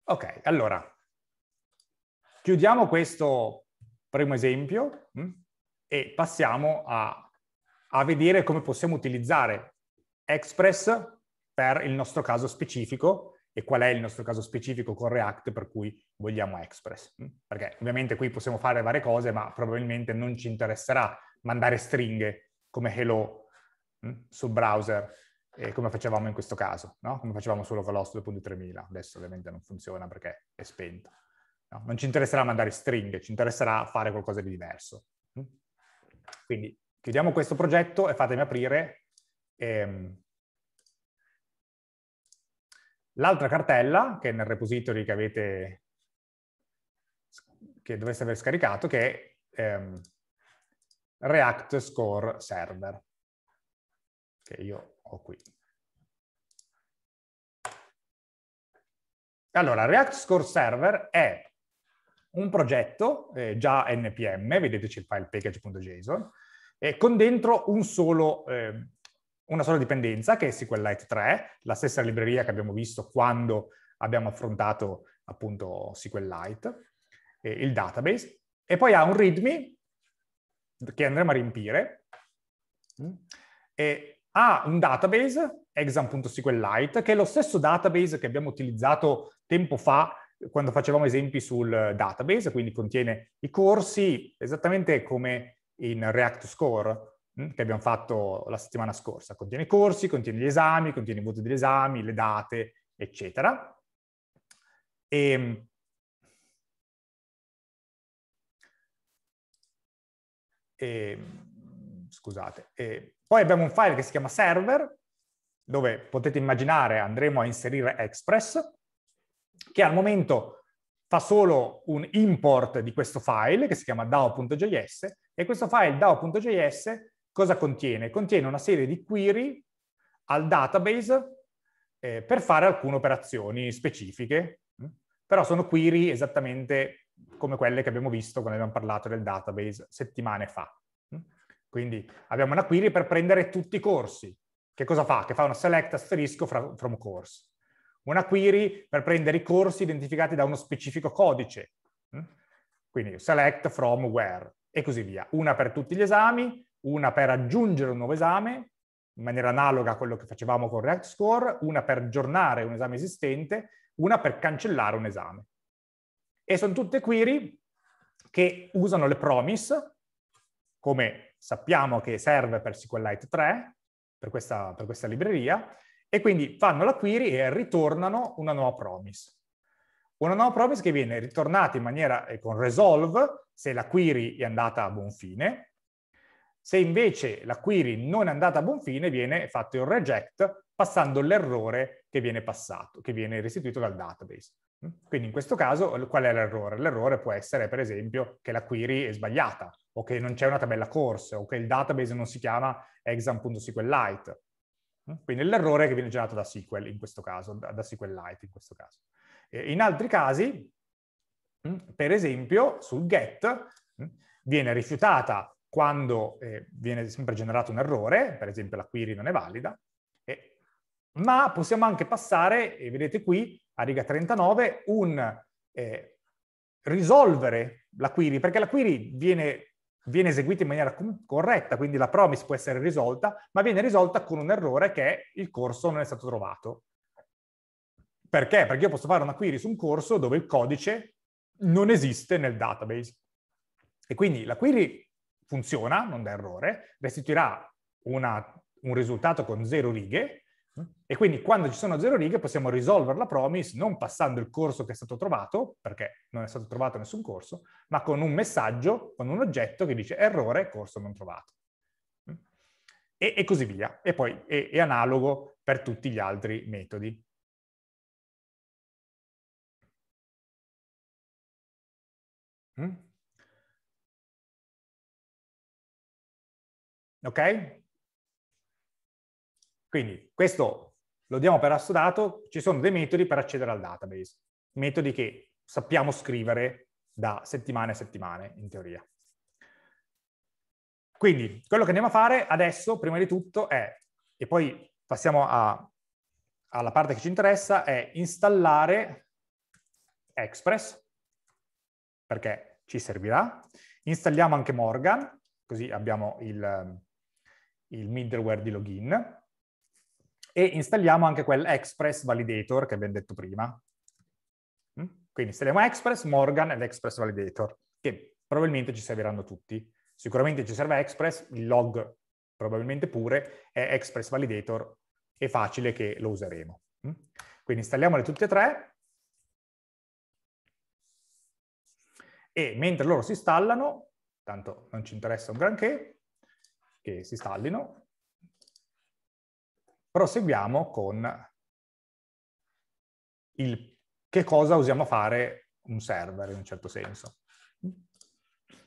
Ok, allora, chiudiamo questo primo esempio mh, mm, e passiamo a, a vedere come possiamo utilizzare Express per il nostro caso specifico e qual è il nostro caso specifico con React per cui vogliamo Express. Mm. Perché ovviamente qui possiamo fare varie cose, ma probabilmente non ci interesserà mandare stringhe come hello mm, sul browser eh, come facevamo in questo caso, no? come facevamo solo con l'host 2.3000, adesso ovviamente non funziona perché è spento. No? Non ci interesserà mandare stringhe, ci interesserà fare qualcosa di diverso. Mm? Quindi chiudiamo questo progetto e fatemi aprire ehm, l'altra cartella che è nel repository che avete, che dovreste aver scaricato, che è ehm, React Score Server che io ho qui. Allora, React Score Server è un progetto eh, già npm, vedeteci il file package.json, eh, con dentro un solo, eh, una sola dipendenza che è SQLite 3, la stessa libreria che abbiamo visto quando abbiamo affrontato appunto SQLite, eh, il database, e poi ha un readme che andremo a riempire, mm, e ha un database, exam.sqlite, che è lo stesso database che abbiamo utilizzato tempo fa quando facevamo esempi sul database, quindi contiene i corsi esattamente come in React Score mm, che abbiamo fatto la settimana scorsa. Contiene i corsi, contiene gli esami, contiene i voti degli esami, le date, eccetera. E... E... Scusate. E... Poi abbiamo un file che si chiama server, dove potete immaginare andremo a inserire Express, che al momento fa solo un import di questo file che si chiama DAO.js e questo file DAO.js cosa contiene? Contiene una serie di query al database eh, per fare alcune operazioni specifiche, però sono query esattamente come quelle che abbiamo visto quando abbiamo parlato del database settimane fa. Quindi abbiamo una query per prendere tutti i corsi. Che cosa fa? Che fa una select asterisco from course. Una query per prendere i corsi identificati da uno specifico codice. Mm? Quindi select from where e così via. Una per tutti gli esami, una per aggiungere un nuovo esame, in maniera analoga a quello che facevamo con React Score, una per aggiornare un esame esistente, una per cancellare un esame. E sono tutte query che usano le promise come sappiamo che serve per SQLite 3, per questa, per questa libreria, e quindi fanno la query e ritornano una nuova promise. Una nuova promise che viene ritornata in maniera con resolve se la query è andata a buon fine. Se invece la query non è andata a buon fine, viene fatto il reject passando l'errore che viene passato, che viene restituito dal database. Quindi in questo caso qual è l'errore? L'errore può essere per esempio che la query è sbagliata, o che non c'è una tabella corse, o che il database non si chiama exam.sqlite. Mm? Quindi l'errore che viene generato da SQL in questo caso, da SQLite in questo caso. In altri casi, mm, per esempio, sul get mm, viene rifiutata quando eh, viene sempre generato un errore, per esempio la query non è valida, ma possiamo anche passare, e vedete qui, a riga 39, un eh, risolvere la query, perché la query viene viene eseguita in maniera corretta, quindi la promise può essere risolta, ma viene risolta con un errore che il corso non è stato trovato. Perché? Perché io posso fare una query su un corso dove il codice non esiste nel database. E quindi la query funziona, non dà errore, restituirà una, un risultato con zero righe, e quindi quando ci sono zero righe possiamo risolvere la promise non passando il corso che è stato trovato, perché non è stato trovato nessun corso, ma con un messaggio, con un oggetto che dice errore, corso non trovato. E, e così via. E poi è, è analogo per tutti gli altri metodi. Mm? Ok? Quindi questo lo diamo per assodato, ci sono dei metodi per accedere al database, metodi che sappiamo scrivere da settimane a settimane in teoria. Quindi quello che andiamo a fare adesso, prima di tutto, è, e poi passiamo a, alla parte che ci interessa, è installare Express, perché ci servirà. Installiamo anche Morgan, così abbiamo il, il middleware di login e installiamo anche quel Express Validator che abbiamo detto prima. Mm? Quindi installiamo Express, Morgan e l'Express Validator, che probabilmente ci serviranno tutti. Sicuramente ci serve Express, il log probabilmente pure, è Express Validator, è facile che lo useremo. Mm? Quindi installiamole tutte e tre. E mentre loro si installano, tanto non ci interessa un granché, che si installino, Proseguiamo con il che cosa usiamo fare un server in un certo senso.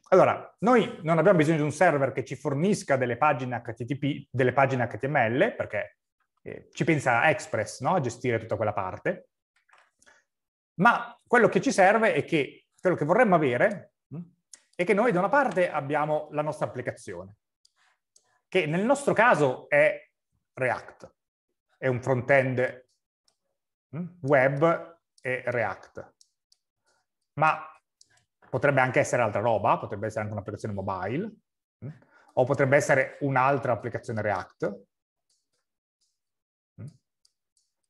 Allora, noi non abbiamo bisogno di un server che ci fornisca delle pagine HTTP, delle pagine HTML, perché eh, ci pensa Express no? a gestire tutta quella parte, ma quello che ci serve è che quello che vorremmo avere hm, è che noi da una parte abbiamo la nostra applicazione, che nel nostro caso è React è un front-end hm, web e React. Ma potrebbe anche essere altra roba, potrebbe essere anche un'applicazione mobile, hm, o potrebbe essere un'altra applicazione React, hm,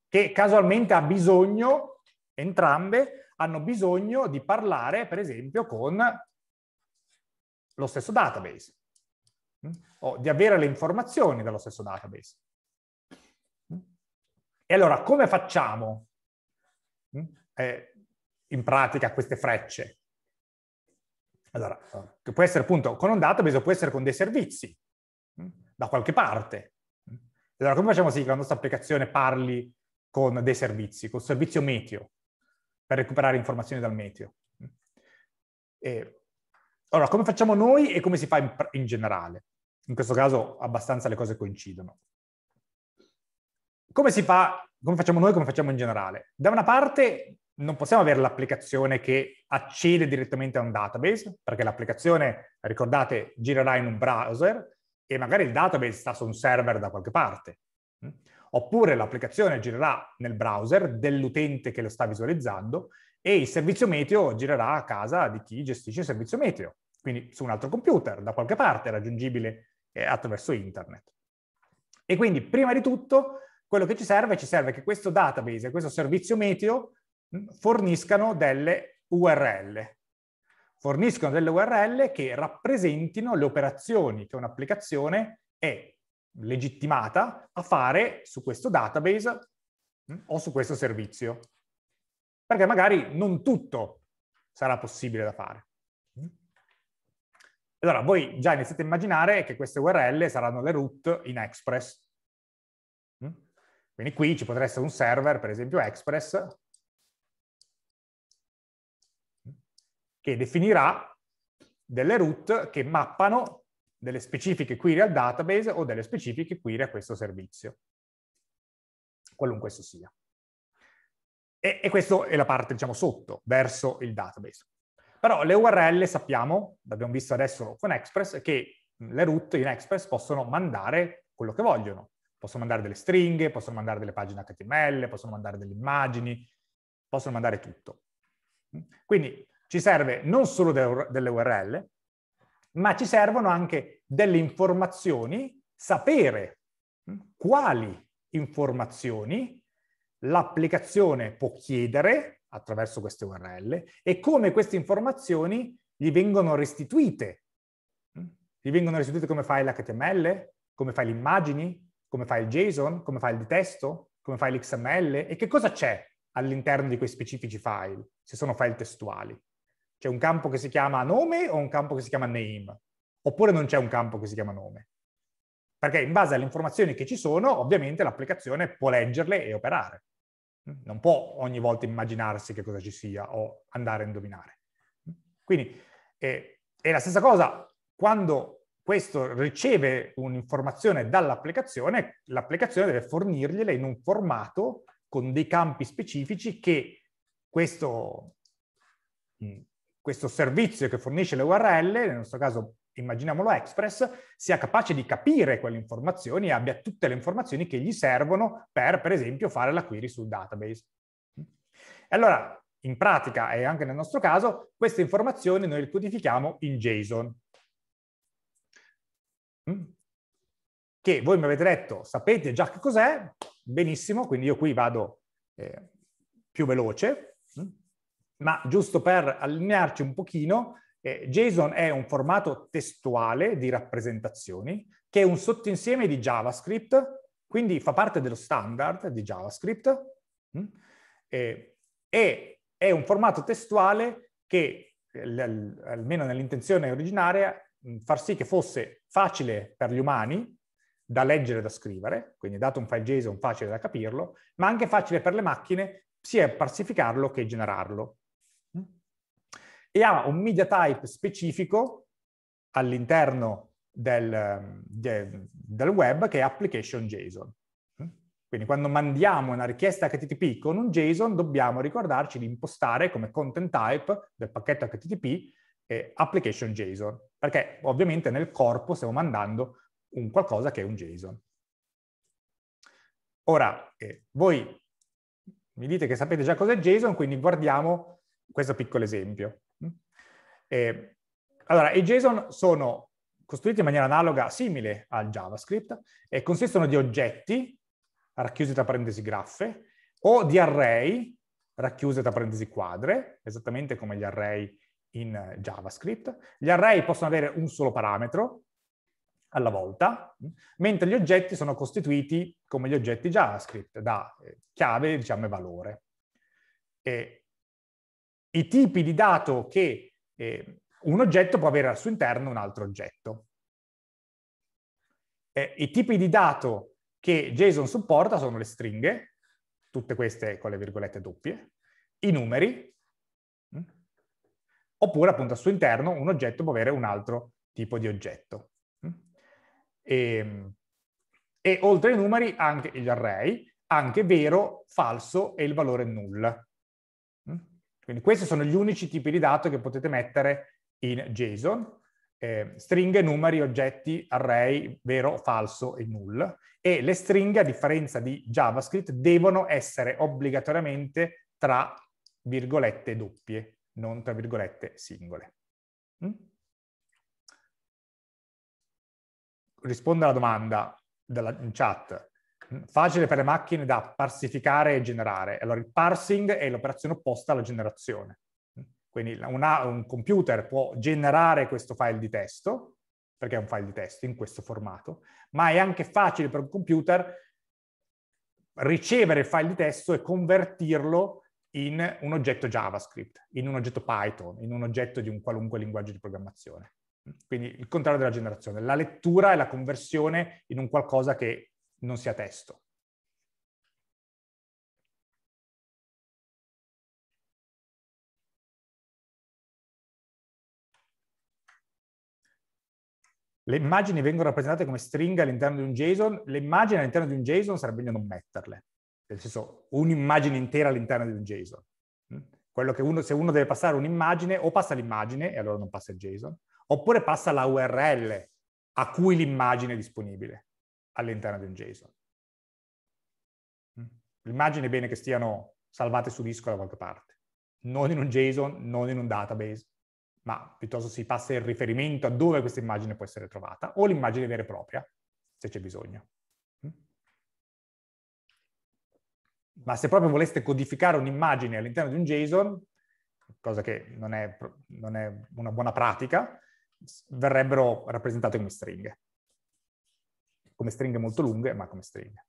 che casualmente ha bisogno, entrambe hanno bisogno di parlare, per esempio, con lo stesso database, o di avere le informazioni dallo stesso database. E allora come facciamo mm, eh, in pratica queste frecce? Allora, che può essere appunto con un database o può essere con dei servizi mm, da qualche parte. Mm. Allora, come facciamo sì che la nostra applicazione parli con dei servizi, col servizio meteo, per recuperare informazioni dal meteo? E, allora, come facciamo noi e come si fa in, in generale? In questo caso abbastanza le cose coincidono come si fa, come facciamo noi, come facciamo in generale? Da una parte non possiamo avere l'applicazione che accede direttamente a un database, perché l'applicazione, ricordate, girerà in un browser e magari il database sta su un server da qualche parte. Oppure l'applicazione girerà nel browser dell'utente che lo sta visualizzando e il servizio meteo girerà a casa di chi gestisce il servizio meteo, quindi su un altro computer, da qualche parte, raggiungibile eh, attraverso internet. E quindi, prima di tutto, quello che ci serve, ci serve che questo database, questo servizio meteo, mm, forniscano delle URL. Forniscono delle URL che rappresentino le operazioni che un'applicazione è legittimata a fare su questo database mm, o su questo servizio. Perché magari non tutto sarà possibile da fare. Mm. Allora, voi già iniziate a immaginare che queste URL saranno le root in Express, quindi qui ci potrà essere un server, per esempio Express, che definirà delle route che mappano delle specifiche query al database o delle specifiche query a questo servizio, qualunque esso sia. E, e questa è la parte, diciamo, sotto, verso il database. Però le URL sappiamo, l'abbiamo visto adesso con Express, che le root in Express possono mandare quello che vogliono. Possono mandare delle stringhe, possono mandare delle pagine HTML, possono mandare delle immagini, possono mandare tutto. Quindi ci serve non solo delle URL, ma ci servono anche delle informazioni, sapere mm, quali informazioni l'applicazione può chiedere attraverso queste URL e come queste informazioni gli vengono restituite. Mm, gli vengono restituite come file HTML, come file immagini, come file JSON, come file di testo, come file XML e che cosa c'è all'interno di quei specifici file, se sono file testuali. C'è un campo che si chiama nome o un campo che si chiama name, oppure non c'è un campo che si chiama nome. Perché in base alle informazioni che ci sono, ovviamente l'applicazione può leggerle e operare. Non può ogni volta immaginarsi che cosa ci sia o andare a indovinare. Quindi eh, è la stessa cosa quando questo riceve un'informazione dall'applicazione, l'applicazione deve fornirgliela in un formato con dei campi specifici che questo, mm, questo servizio che fornisce le URL, nel nostro caso immaginiamolo Express, sia capace di capire quelle informazioni e abbia tutte le informazioni che gli servono per, per esempio, fare la query sul database. Mm. Allora, in pratica e anche nel nostro caso, queste informazioni noi le codifichiamo in JSON. Mm. Che voi mi avete detto, sapete già che cos'è, benissimo, quindi io qui vado eh, più veloce, mm. ma giusto per allinearci un pochino, eh, JSON è un formato testuale di rappresentazioni che è un sottinsieme di JavaScript, quindi fa parte dello standard di JavaScript, mm. eh, e è un formato testuale che, eh, almeno nell'intenzione originaria, far sì che fosse facile per gli umani da leggere e da scrivere, quindi dato un file JSON facile da capirlo, ma anche facile per le macchine sia parsificarlo che generarlo. E ha un media type specifico all'interno del, de, del web che è application JSON. Quindi quando mandiamo una richiesta HTTP con un JSON dobbiamo ricordarci di impostare come content type del pacchetto HTTP eh, application JSON, perché ovviamente nel corpo stiamo mandando un qualcosa che è un JSON. Ora, eh, voi mi dite che sapete già cos'è JSON, quindi guardiamo questo piccolo esempio. Eh, allora, i JSON sono costruiti in maniera analoga, simile al JavaScript, e consistono di oggetti, racchiusi tra parentesi graffe, o di array, racchiuse tra parentesi quadre, esattamente come gli array in JavaScript. Gli array possono avere un solo parametro alla volta, mentre gli oggetti sono costituiti come gli oggetti JavaScript, da eh, chiave, diciamo, e valore. E I tipi di dato che eh, un oggetto può avere al suo interno un altro oggetto. E I tipi di dato che JSON supporta sono le stringhe, tutte queste con le virgolette doppie, i numeri, oppure appunto al suo interno un oggetto può avere un altro tipo di oggetto. Mm? E, ehm, e oltre ai numeri anche gli array, anche vero, falso e il valore null. Mm? Quindi questi sono gli unici tipi di dato che potete mettere in JSON, eh, stringhe, numeri, oggetti, array, vero, falso e null. E le stringhe, a differenza di JavaScript, devono essere obbligatoriamente tra virgolette doppie, non tra virgolette singole. Mm? Rispondo alla domanda dalla, in chat. Mm, facile per le macchine da parsificare e generare. Allora il parsing è l'operazione opposta alla generazione. Mm? Quindi una, un computer può generare questo file di testo, perché è un file di testo in questo formato, ma è anche facile per un computer ricevere il file di testo e convertirlo in un oggetto JavaScript, in un oggetto Python, in un oggetto di un qualunque linguaggio di programmazione. Quindi il contrario della generazione, la lettura e la conversione in un qualcosa che non sia testo. Le immagini vengono rappresentate come stringhe all'interno di un JSON, le immagini all'interno di un JSON sarebbe meglio non metterle, nel senso un'immagine intera all'interno di un JSON. Mm? Quello che uno, se uno deve passare un'immagine, o passa l'immagine e allora non passa il JSON, oppure passa la URL a cui l'immagine è disponibile all'interno di un JSON. Mm? L'immagine è bene che stiano salvate su disco da qualche parte, non in un JSON, non in un database, ma piuttosto si passa il riferimento a dove questa immagine può essere trovata, o l'immagine vera e propria, se c'è bisogno. ma se proprio voleste codificare un'immagine all'interno di un JSON, cosa che non è, non è una buona pratica, verrebbero rappresentate come stringhe. Come stringhe molto lunghe, ma come stringhe.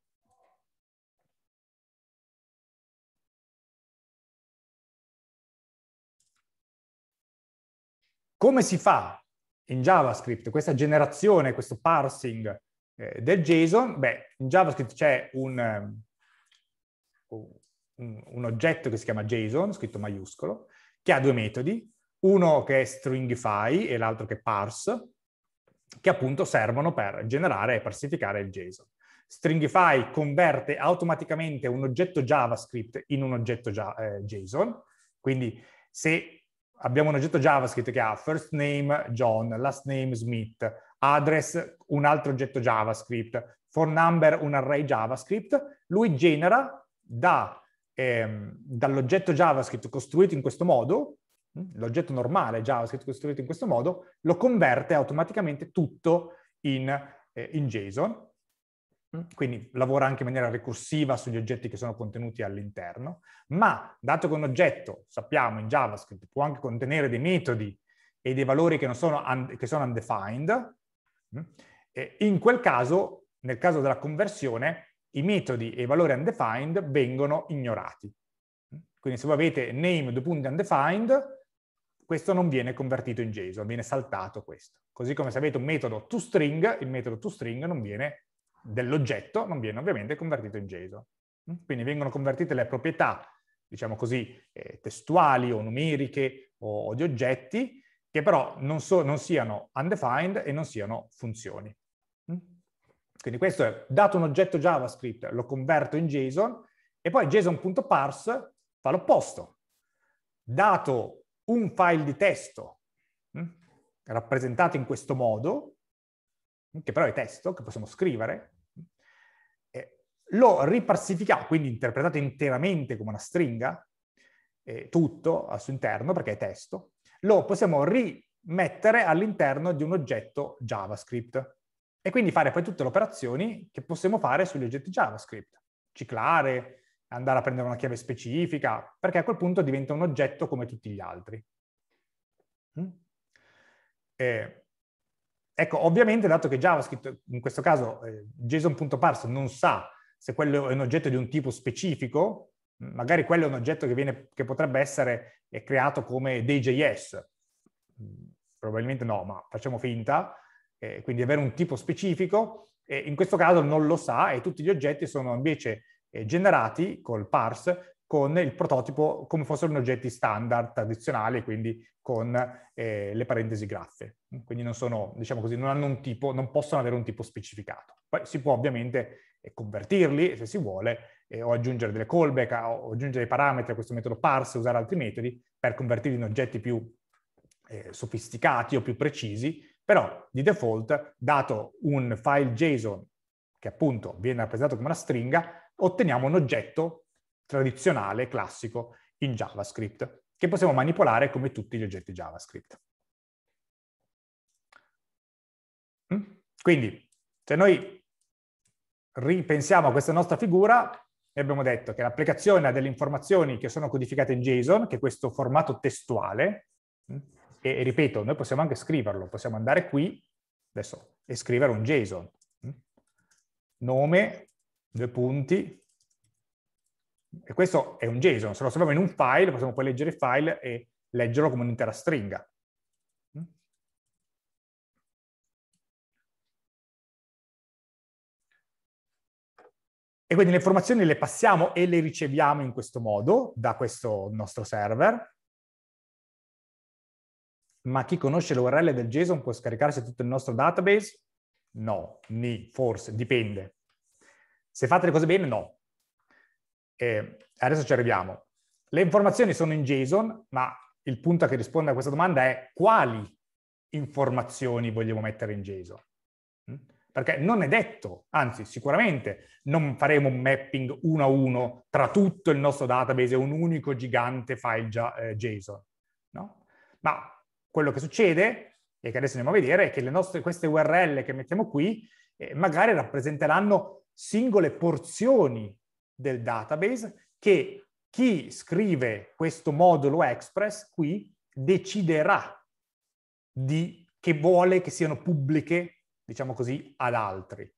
Come si fa in JavaScript questa generazione, questo parsing eh, del JSON? Beh, in JavaScript c'è un, un, un oggetto che si chiama JSON, scritto maiuscolo, che ha due metodi, uno che è stringify e l'altro che è parse, che appunto servono per generare e parsificare il JSON. Stringify converte automaticamente un oggetto JavaScript in un oggetto eh, JSON, quindi se abbiamo un oggetto JavaScript che ha first name John, last name Smith, address un altro oggetto JavaScript, for number un array JavaScript, lui genera da, ehm, dall'oggetto JavaScript costruito in questo modo, mm, l'oggetto normale JavaScript costruito in questo modo, lo converte automaticamente tutto in, eh, in JSON, mm, quindi lavora anche in maniera ricorsiva sugli oggetti che sono contenuti all'interno, ma dato che un oggetto, sappiamo in JavaScript, può anche contenere dei metodi e dei valori che, sono, un, che sono undefined, mm, in quel caso, nel caso della conversione, i metodi e i valori undefined vengono ignorati. Quindi se voi avete undefined, questo non viene convertito in JSON, viene saltato questo. Così come se avete un metodo toString, il metodo toString dell'oggetto non viene ovviamente convertito in JSON. Quindi vengono convertite le proprietà, diciamo così, eh, testuali o numeriche o, di oggetti, che però non, so, non siano undefined e non siano funzioni. Quindi questo è dato un oggetto JavaScript, lo converto in JSON e poi JSON.parse fa l'opposto. Dato un file di testo hm, rappresentato in questo modo, hm, che però è testo, che possiamo scrivere, hm, lo riparsifica, quindi interpretato interamente come una stringa, eh, tutto al suo interno perché è testo, lo possiamo rimettere all'interno di un oggetto JavaScript e quindi fare poi tutte le operazioni che possiamo fare sugli oggetti JavaScript, ciclare, andare a prendere una chiave specifica, perché a quel punto diventa un oggetto come tutti gli altri. Mm? E, ecco, ovviamente, dato che JavaScript, in questo caso eh, JSON.parse non sa se quello è un oggetto di un tipo specifico, magari quello è un oggetto che, viene, che potrebbe essere creato come DJS, mm, probabilmente no, ma facciamo finta, eh, quindi avere un tipo specifico, e in questo caso non lo sa e tutti gli oggetti sono invece eh, generati col parse con il prototipo come fossero oggetti standard tradizionali, quindi con eh, le parentesi graffe. Quindi non sono, diciamo così, non hanno un tipo, non possono avere un tipo specificato. Poi si può ovviamente eh, convertirli, se si vuole, eh, o aggiungere delle callback, o aggiungere dei parametri a questo metodo parse, usare altri metodi per convertirli in oggetti più sofisticati o più precisi, però di default, dato un file JSON che appunto viene rappresentato come una stringa, otteniamo un oggetto tradizionale, classico, in JavaScript, che possiamo manipolare come tutti gli oggetti JavaScript. Mm? Quindi, se noi ripensiamo a questa nostra figura, abbiamo detto che l'applicazione ha delle informazioni che sono codificate in JSON, che è questo formato testuale, mm? e ripeto, noi possiamo anche scriverlo, possiamo andare qui adesso e scrivere un JSON. Mm? Nome, due punti, e questo è un JSON, se lo scriviamo in un file possiamo poi leggere il file e leggerlo come un'intera stringa. Mm? E quindi le informazioni le passiamo e le riceviamo in questo modo da questo nostro server ma chi conosce l'URL del JSON può scaricarsi tutto il nostro database? No, ni, forse, dipende. Se fate le cose bene, no. E adesso ci arriviamo. Le informazioni sono in JSON, ma il punto che risponde a questa domanda è quali informazioni vogliamo mettere in JSON. Mm? Perché non è detto, anzi sicuramente non faremo un mapping uno a uno tra tutto il nostro database e un unico gigante file eh, JSON, no? Ma quello che succede, e che adesso andiamo a vedere, è che le nostre, queste URL che mettiamo qui eh, magari rappresenteranno singole porzioni del database che chi scrive questo modulo Express qui deciderà di, che vuole che siano pubbliche, diciamo così, ad altri.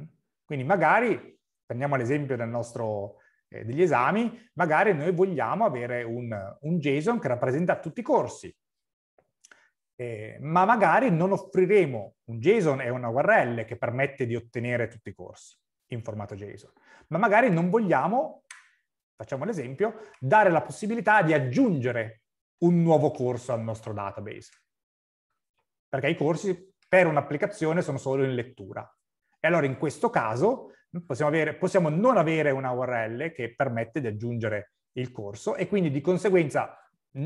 Mm? Quindi magari, prendiamo l'esempio del nostro, eh, degli esami, magari noi vogliamo avere un, un JSON che rappresenta tutti i corsi, eh, ma magari non offriremo un JSON e una URL che permette di ottenere tutti i corsi in formato JSON, ma magari non vogliamo, facciamo l'esempio, dare la possibilità di aggiungere un nuovo corso al nostro database, perché i corsi per un'applicazione sono solo in lettura. E allora in questo caso possiamo, avere, possiamo non avere una URL che permette di aggiungere il corso e quindi di conseguenza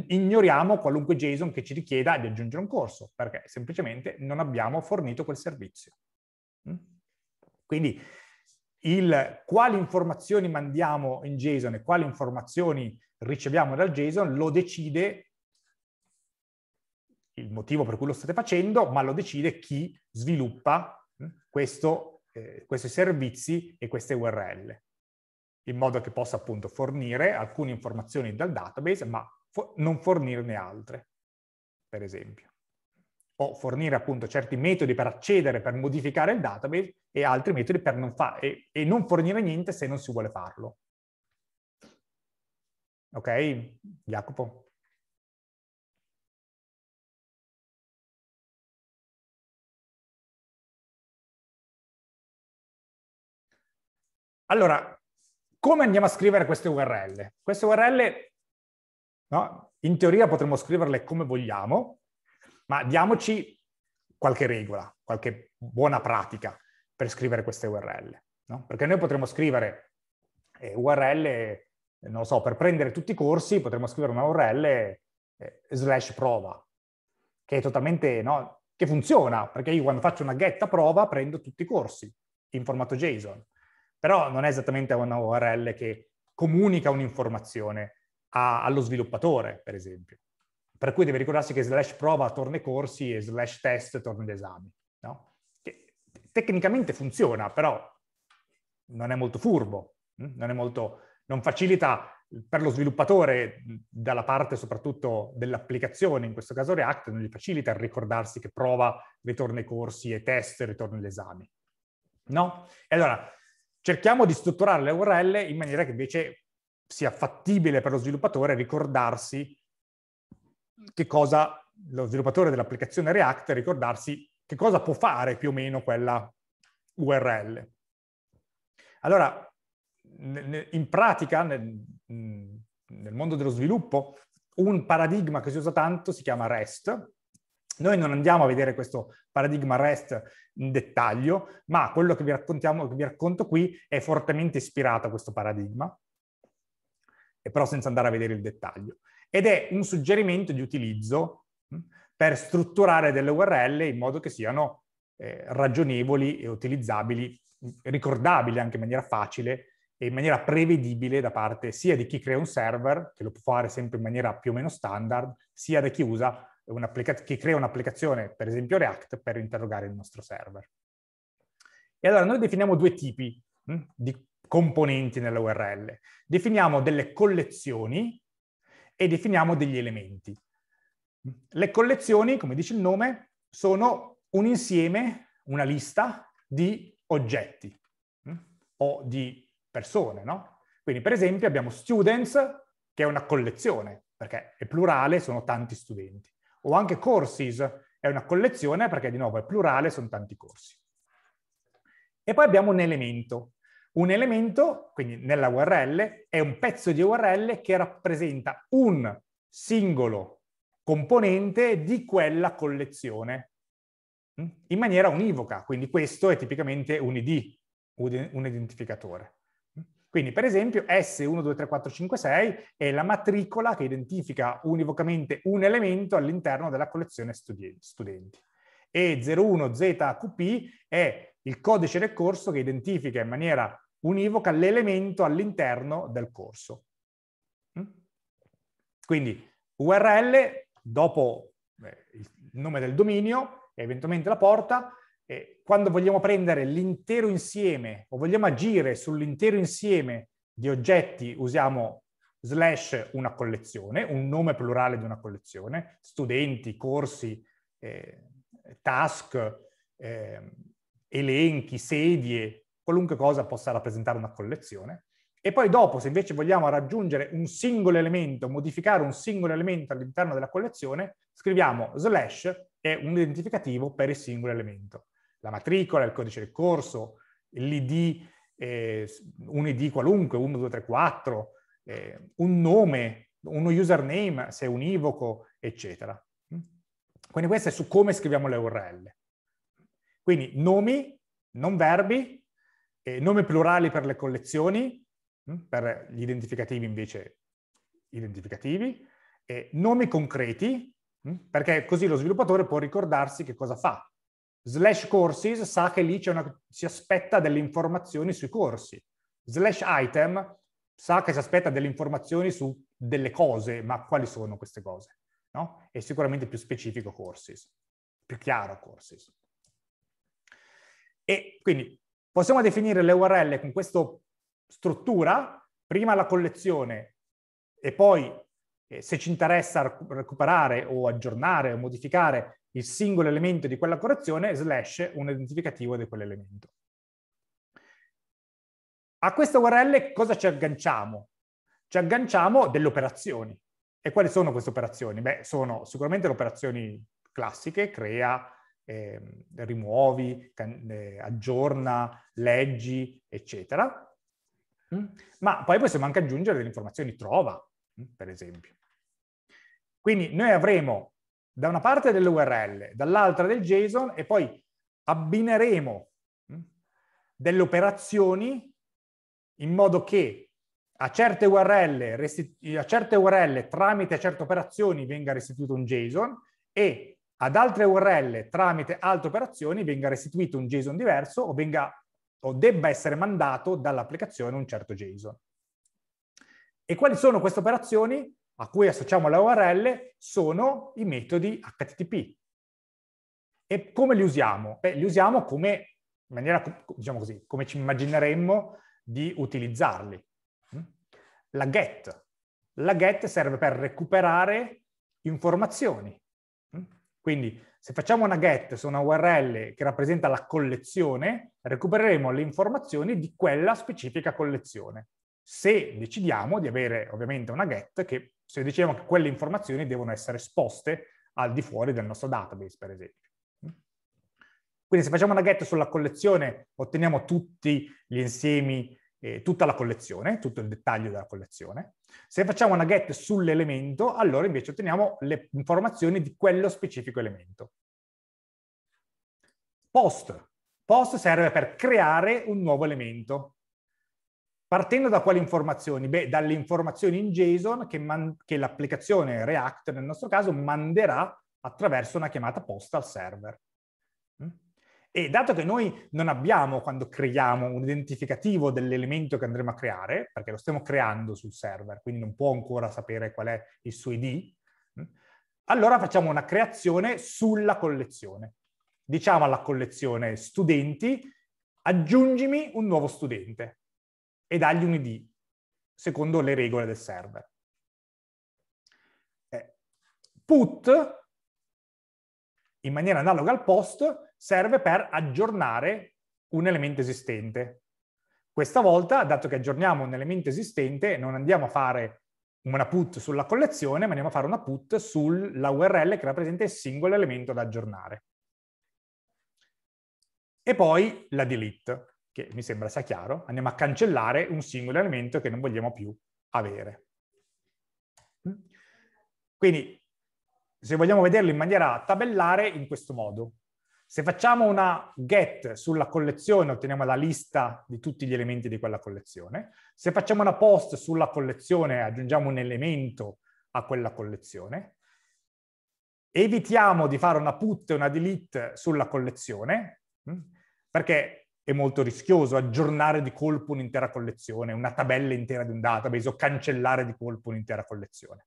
ignoriamo qualunque JSON che ci richieda di aggiungere un corso, perché semplicemente non abbiamo fornito quel servizio. Mm? Quindi il, quali informazioni mandiamo in JSON e quali informazioni riceviamo dal JSON lo decide il motivo per cui lo state facendo, ma lo decide chi sviluppa mm, questo, eh, questi servizi e queste URL, in modo che possa appunto fornire alcune informazioni dal database, ma for- non fornirne altre, per esempio. O fornire appunto certi metodi per accedere, per modificare il database e altri metodi per non fare, e-, e non fornire niente se non si vuole farlo. Ok, Jacopo? Allora, come andiamo a scrivere queste URL? Queste URL No? In teoria potremmo scriverle come vogliamo, ma diamoci qualche regola, qualche buona pratica per scrivere queste URL. No? Perché noi potremmo scrivere eh, URL, eh, non lo so, per prendere tutti i corsi potremmo scrivere una URL eh, slash prova, che è totalmente, no? che funziona, perché io quando faccio una getta prova prendo tutti i corsi in formato JSON, però non è esattamente una URL che comunica un'informazione a, allo sviluppatore, per esempio. Per cui deve ricordarsi che slash prova torna corsi e slash test torna esami. No? Che tecnicamente funziona, però non è molto furbo, hm? non, è molto, non facilita per lo sviluppatore, hm, dalla parte soprattutto dell'applicazione, in questo caso React, non gli facilita ricordarsi che prova ritorna i corsi e test ritorna gli esami. No? E allora cerchiamo di strutturare le URL in maniera che invece sia fattibile per lo sviluppatore ricordarsi che cosa lo sviluppatore dell'applicazione React, ricordarsi che cosa può fare più o meno quella URL. Allora, in pratica, mm, nel, mondo dello sviluppo, un paradigma che si usa tanto si chiama REST. Noi non andiamo a vedere questo paradigma REST in dettaglio, ma quello che vi, che vi racconto qui è fortemente ispirato a questo paradigma però senza andare a vedere il dettaglio. Ed è un suggerimento di utilizzo hm, per strutturare delle URL in modo che siano eh, ragionevoli e utilizzabili, hm, ricordabili anche in maniera facile e in maniera prevedibile da parte sia di chi crea un server, che lo può fare sempre in maniera più o meno standard, sia da chi usa chi crea un'applicazione, per esempio React, per interrogare il nostro server. E allora noi definiamo due tipi mh, hm, di componenti nella URL. Definiamo delle collezioni e definiamo degli elementi. Le collezioni, come dice il nome, sono un insieme, una lista di oggetti mm, o di persone, no? Quindi per esempio abbiamo students, che è una collezione, perché è plurale, sono tanti studenti. O anche courses, è una collezione perché di nuovo è plurale, sono tanti corsi. E poi abbiamo un elemento, un elemento, quindi nella URL, è un pezzo di URL che rappresenta un singolo componente di quella collezione mm, in maniera univoca, quindi questo è tipicamente un ID, un identificatore. Mm. Quindi per esempio S123456 è la matricola che identifica univocamente un elemento all'interno della collezione studenti e 01ZQP è il codice del corso che identifica in maniera univoca l'elemento all'interno del corso. Mm? Quindi URL, dopo il nome del dominio, eventualmente la porta, e quando vogliamo prendere l'intero insieme o vogliamo agire sull'intero insieme di oggetti, usiamo slash una collezione, un nome plurale di una collezione, studenti, corsi, eh, task, eh, elenchi, sedie, qualunque cosa possa rappresentare una collezione. E poi dopo, se invece vogliamo raggiungere un singolo elemento, modificare un singolo elemento all'interno della collezione, scriviamo slash e un identificativo per il singolo elemento. La matricola, il codice del corso, l'id, eh, un id qualunque, 1, 2, 3, 4, eh, un nome, uno username se è univoco, eccetera. Quindi questo è su come scriviamo le URL. Quindi nomi, non verbi, e nome plurali per le collezioni, mm, per gli identificativi invece identificativi, e nomi concreti, mm, perché così lo sviluppatore può ricordarsi che cosa fa. Slash courses sa che lì una, si aspetta delle informazioni sui corsi. Slash item sa che si aspetta delle informazioni su delle cose, ma quali sono queste cose? No? È sicuramente più specifico courses, più chiaro courses. E quindi Possiamo definire le URL con questa struttura, prima la collezione e poi eh, se ci interessa recuperare o aggiornare o modificare il singolo elemento di quella correzione, slash un identificativo di quell'elemento. A questa URL cosa ci agganciamo? Ci agganciamo delle operazioni. E quali sono queste operazioni? Beh, sono sicuramente le operazioni classiche, crea, eh, rimuovi, can- eh, aggiorna, leggi, eccetera. Mm? Ma poi possiamo anche aggiungere delle informazioni trova, mm? per esempio. Quindi noi avremo da una parte dell'URL, dall'altra del JSON e poi abbineremo mm? delle operazioni in modo che a certe URL, restitu- a certe URL tramite certe operazioni venga restituito un JSON e ad altre URL tramite altre operazioni venga restituito un JSON diverso o, venga, o debba essere mandato dall'applicazione un certo JSON. E quali sono queste operazioni a cui associamo la URL? Sono i metodi HTTP. E come li usiamo? Beh, li usiamo come, in maniera, diciamo così, come ci immagineremmo di utilizzarli. Mm? La get. La get serve per recuperare informazioni quindi se facciamo una get su una URL che rappresenta la collezione, recupereremo le informazioni di quella specifica collezione. Se decidiamo di avere ovviamente una get che, se diciamo che quelle informazioni devono essere esposte al di fuori del nostro database, per esempio. Quindi se facciamo una get sulla collezione otteniamo tutti gli insiemi eh, tutta la collezione, tutto il dettaglio della collezione. Se facciamo una get sull'elemento, allora invece otteniamo le informazioni di quello specifico elemento. Post. Post serve per creare un nuovo elemento. Partendo da quali informazioni? Beh, dalle informazioni in JSON che, che l'applicazione React, nel nostro caso, manderà attraverso una chiamata post al server. E dato che noi non abbiamo, quando creiamo, un identificativo dell'elemento che andremo a creare, perché lo stiamo creando sul server, quindi non può ancora sapere qual è il suo ID, mm, allora facciamo una creazione sulla collezione. Diciamo alla collezione studenti, aggiungimi un nuovo studente e dagli un ID, secondo le regole del server. Eh, put, in maniera analoga al post, serve per aggiornare un elemento esistente. Questa volta, dato che aggiorniamo un elemento esistente, non andiamo a fare una put sulla collezione, ma andiamo a fare una put sulla URL che rappresenta il singolo elemento da aggiornare. E poi la delete, che mi sembra sia chiaro, andiamo a cancellare un singolo elemento che non vogliamo più avere. Quindi, se vogliamo vederlo in maniera tabellare, in questo modo. Se facciamo una get sulla collezione otteniamo la lista di tutti gli elementi di quella collezione. Se facciamo una post sulla collezione aggiungiamo un elemento a quella collezione. Evitiamo di fare una put e una delete sulla collezione mm, perché è molto rischioso aggiornare di colpo un'intera collezione, una tabella intera di un database o cancellare di colpo un'intera collezione.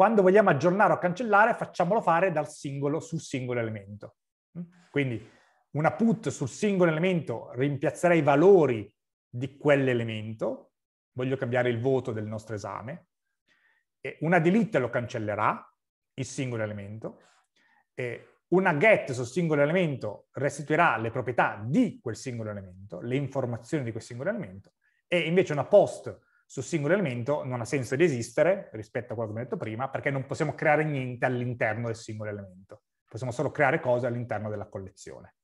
Quando vogliamo aggiornare o cancellare, facciamolo fare dal singolo sul singolo elemento. Mm? Quindi una put sul singolo elemento rimpiazzerà i valori di quell'elemento, voglio cambiare il voto del nostro esame, e una delete lo cancellerà, il singolo elemento, una get sul singolo elemento restituirà le proprietà di quel singolo elemento, le informazioni di quel singolo elemento, e invece una post sul singolo elemento non ha senso di esistere rispetto a quello che abbiamo detto prima, perché non possiamo creare niente all'interno del singolo elemento. Possiamo solo creare cose all'interno della collezione.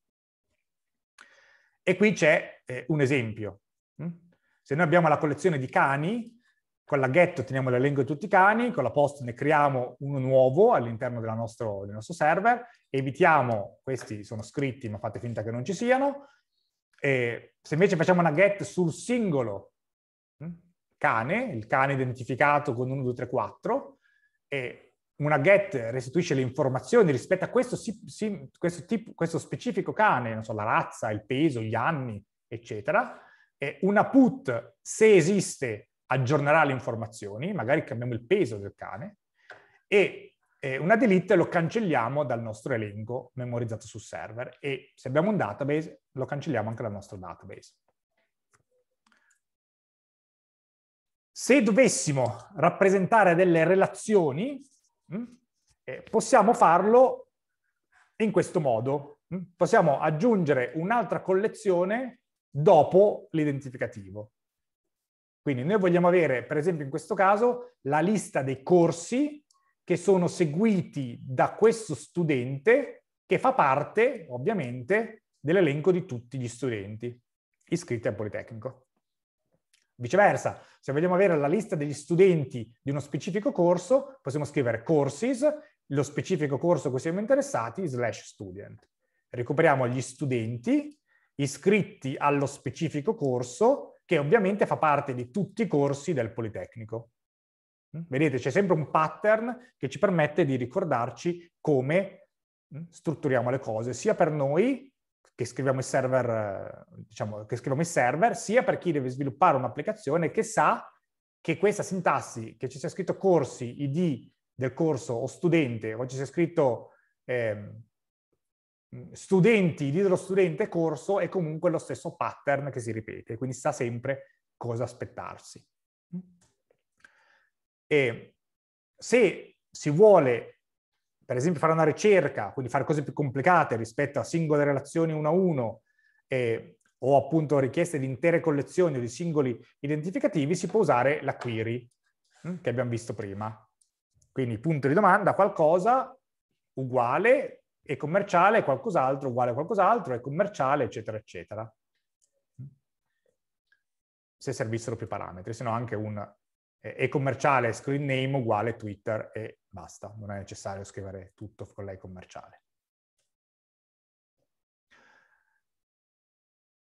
E qui c'è eh, un esempio. Hm? Se noi abbiamo la collezione di cani, con la get otteniamo l'elenco di tutti i cani, con la post ne creiamo uno nuovo all'interno del nostro server, evitiamo, questi sono scritti ma fate finta che non ci siano, e se invece facciamo una get sul singolo cane, il cane identificato con 1, 2, 3, 4, e una get restituisce le informazioni rispetto a questo, questo, tipo, questo specifico cane, so, la razza, il peso, gli anni, eccetera, e una put, se esiste, aggiornerà le informazioni, magari cambiamo il peso del cane, e una delete lo cancelliamo dal nostro elenco memorizzato sul server e se abbiamo un database lo cancelliamo anche dal nostro database. Se dovessimo rappresentare delle relazioni, mm, eh, possiamo farlo in questo modo. Mm, possiamo aggiungere un'altra collezione dopo l'identificativo. Quindi noi vogliamo avere, per esempio in questo caso, la lista dei corsi che sono seguiti da questo studente che fa parte, ovviamente, dell'elenco di tutti gli studenti iscritti al Politecnico. Viceversa, se vogliamo avere la lista degli studenti di uno specifico corso, possiamo scrivere courses, lo specifico corso a cui siamo interessati, slash student. Recuperiamo gli studenti iscritti allo specifico corso, che ovviamente fa parte di tutti i corsi del Politecnico. Mm? Vedete, c'è sempre un pattern che ci permette di ricordarci come mm, strutturiamo le cose, sia per noi che scriviamo, server, eh, diciamo, che scriviamo il server, sia per chi deve sviluppare un'applicazione che sa che questa sintassi, che ci sia scritto corsi, id del corso o studente, o ci sia scritto eh, studenti, id dello studente corso, è comunque lo stesso pattern che si ripete, quindi sa sempre cosa aspettarsi. E se si vuole per esempio fare una ricerca, quindi fare cose più complicate rispetto a singole relazioni uno a uno eh, o appunto richieste di intere collezioni o di singoli identificativi, si può usare la query hm, che abbiamo visto prima. Quindi punto di domanda, qualcosa uguale e commerciale, qualcos'altro uguale a qualcos'altro e commerciale, eccetera, eccetera. Se servissero più parametri, se no anche un e commerciale, screen name uguale Twitter e basta, non è necessario scrivere tutto con lei commerciale.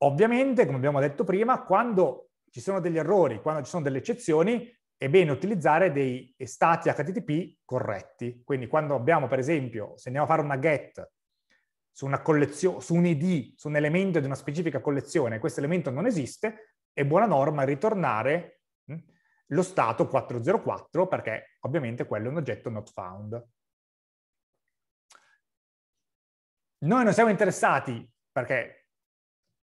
Ovviamente, come abbiamo detto prima, quando ci sono degli errori, quando ci sono delle eccezioni, è bene utilizzare dei stati HTTP corretti. Quindi quando abbiamo, per esempio, se andiamo a fare una get su, una su un ID, su un elemento di una specifica collezione, questo elemento non esiste, è buona norma ritornare lo stato 404 perché ovviamente quello è un oggetto not found. Noi non siamo interessati perché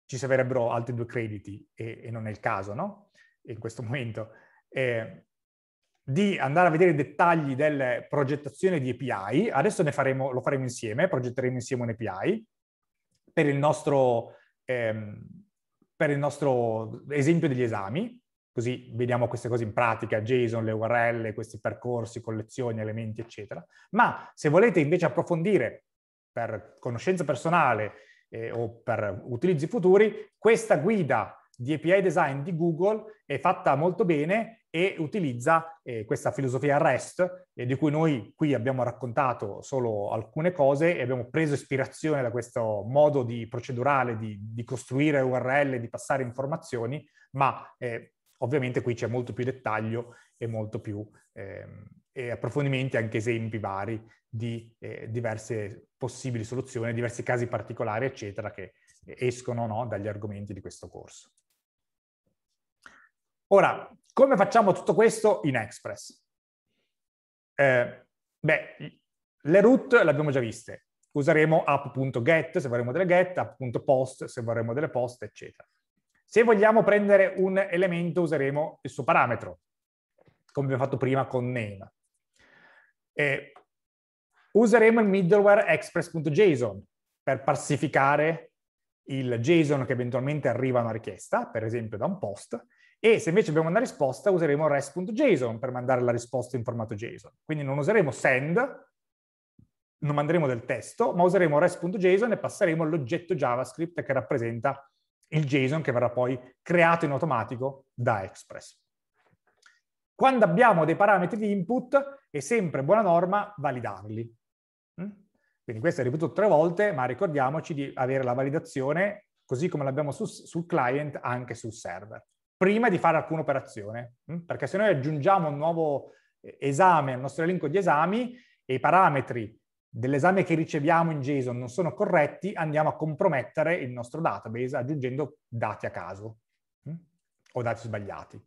ci servirebbero altri due crediti e, e non è il caso, no? In questo momento. Eh, di andare a vedere i dettagli delle progettazioni di API. Adesso faremo, lo faremo insieme, progetteremo insieme un API per il nostro, ehm, per il nostro esempio degli esami così vediamo queste cose in pratica, JSON, le URL, questi percorsi, collezioni, elementi, eccetera. Ma se volete invece approfondire per conoscenza personale eh, o per utilizzi futuri, questa guida di API design di Google è fatta molto bene e utilizza eh, questa filosofia REST eh, di cui noi qui abbiamo raccontato solo alcune cose e abbiamo preso ispirazione da questo modo di procedurale di, di costruire URL, di passare informazioni, ma eh, Ovviamente qui c'è molto più dettaglio e molto più ehm, e approfondimenti, anche esempi vari di eh, diverse possibili soluzioni, diversi casi particolari, eccetera, che eh, escono no, dagli argomenti di questo corso. Ora, come facciamo tutto questo in Express? Eh, beh, le root le abbiamo già viste. Useremo app.get se vorremmo delle get, app.post se vorremmo delle post, eccetera. Se vogliamo prendere un elemento useremo il suo parametro, come abbiamo fatto prima con name. E useremo il middleware express.json per parsificare il JSON che eventualmente arriva a una richiesta, per esempio da un post, e se invece abbiamo una risposta useremo rest.json per mandare la risposta in formato JSON. Quindi non useremo send, non manderemo del testo, ma useremo rest.json e passeremo all'oggetto JavaScript che rappresenta il JSON che verrà poi creato in automatico da Express. Quando abbiamo dei parametri di input è sempre buona norma validarli. Mm? Quindi questo è ripetuto tre volte, ma ricordiamoci di avere la validazione, così come l'abbiamo su, sul client, anche sul server, prima di fare alcuna operazione. Mm? Perché se noi aggiungiamo un nuovo eh, esame al nostro elenco di esami e i parametri dell'esame che riceviamo in JSON non sono corretti, andiamo a compromettere il nostro database aggiungendo dati a caso mh? Mm, o dati sbagliati.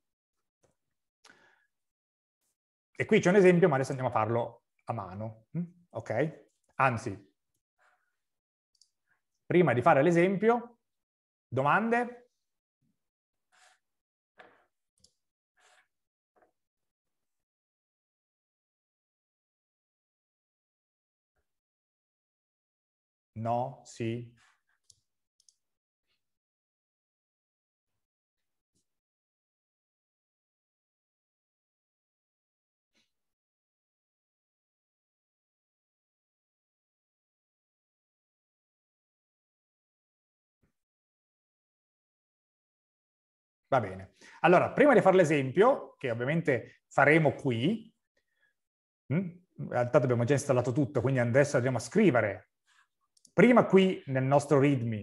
E qui c'è un esempio, ma adesso andiamo a farlo a mano. Mh? Mm, ok? Anzi, prima di fare l'esempio, domande? No, sì. Va bene. Allora, prima di fare l'esempio, che ovviamente faremo qui, mm, in realtà abbiamo già installato tutto, quindi adesso andiamo a scrivere prima qui nel nostro README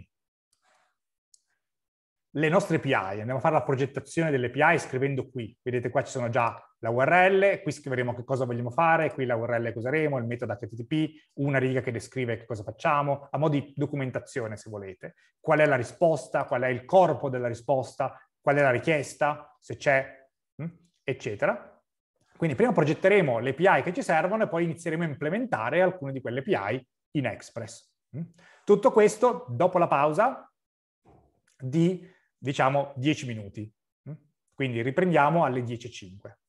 le nostre API, andiamo a fare la progettazione delle API scrivendo qui, vedete qua ci sono già la URL, qui scriveremo che cosa vogliamo fare, qui la URL che useremo, il metodo HTTP, una riga che descrive che cosa facciamo, a modo di documentazione se volete, qual è la risposta, qual è il corpo della risposta, qual è la richiesta, se c'è, hm, eccetera. Quindi prima progetteremo le API che ci servono e poi inizieremo a implementare alcune di quelle API in Express. Mm? Tutto questo dopo la pausa di, diciamo, 10 minuti. Mm? Quindi riprendiamo alle 10.05.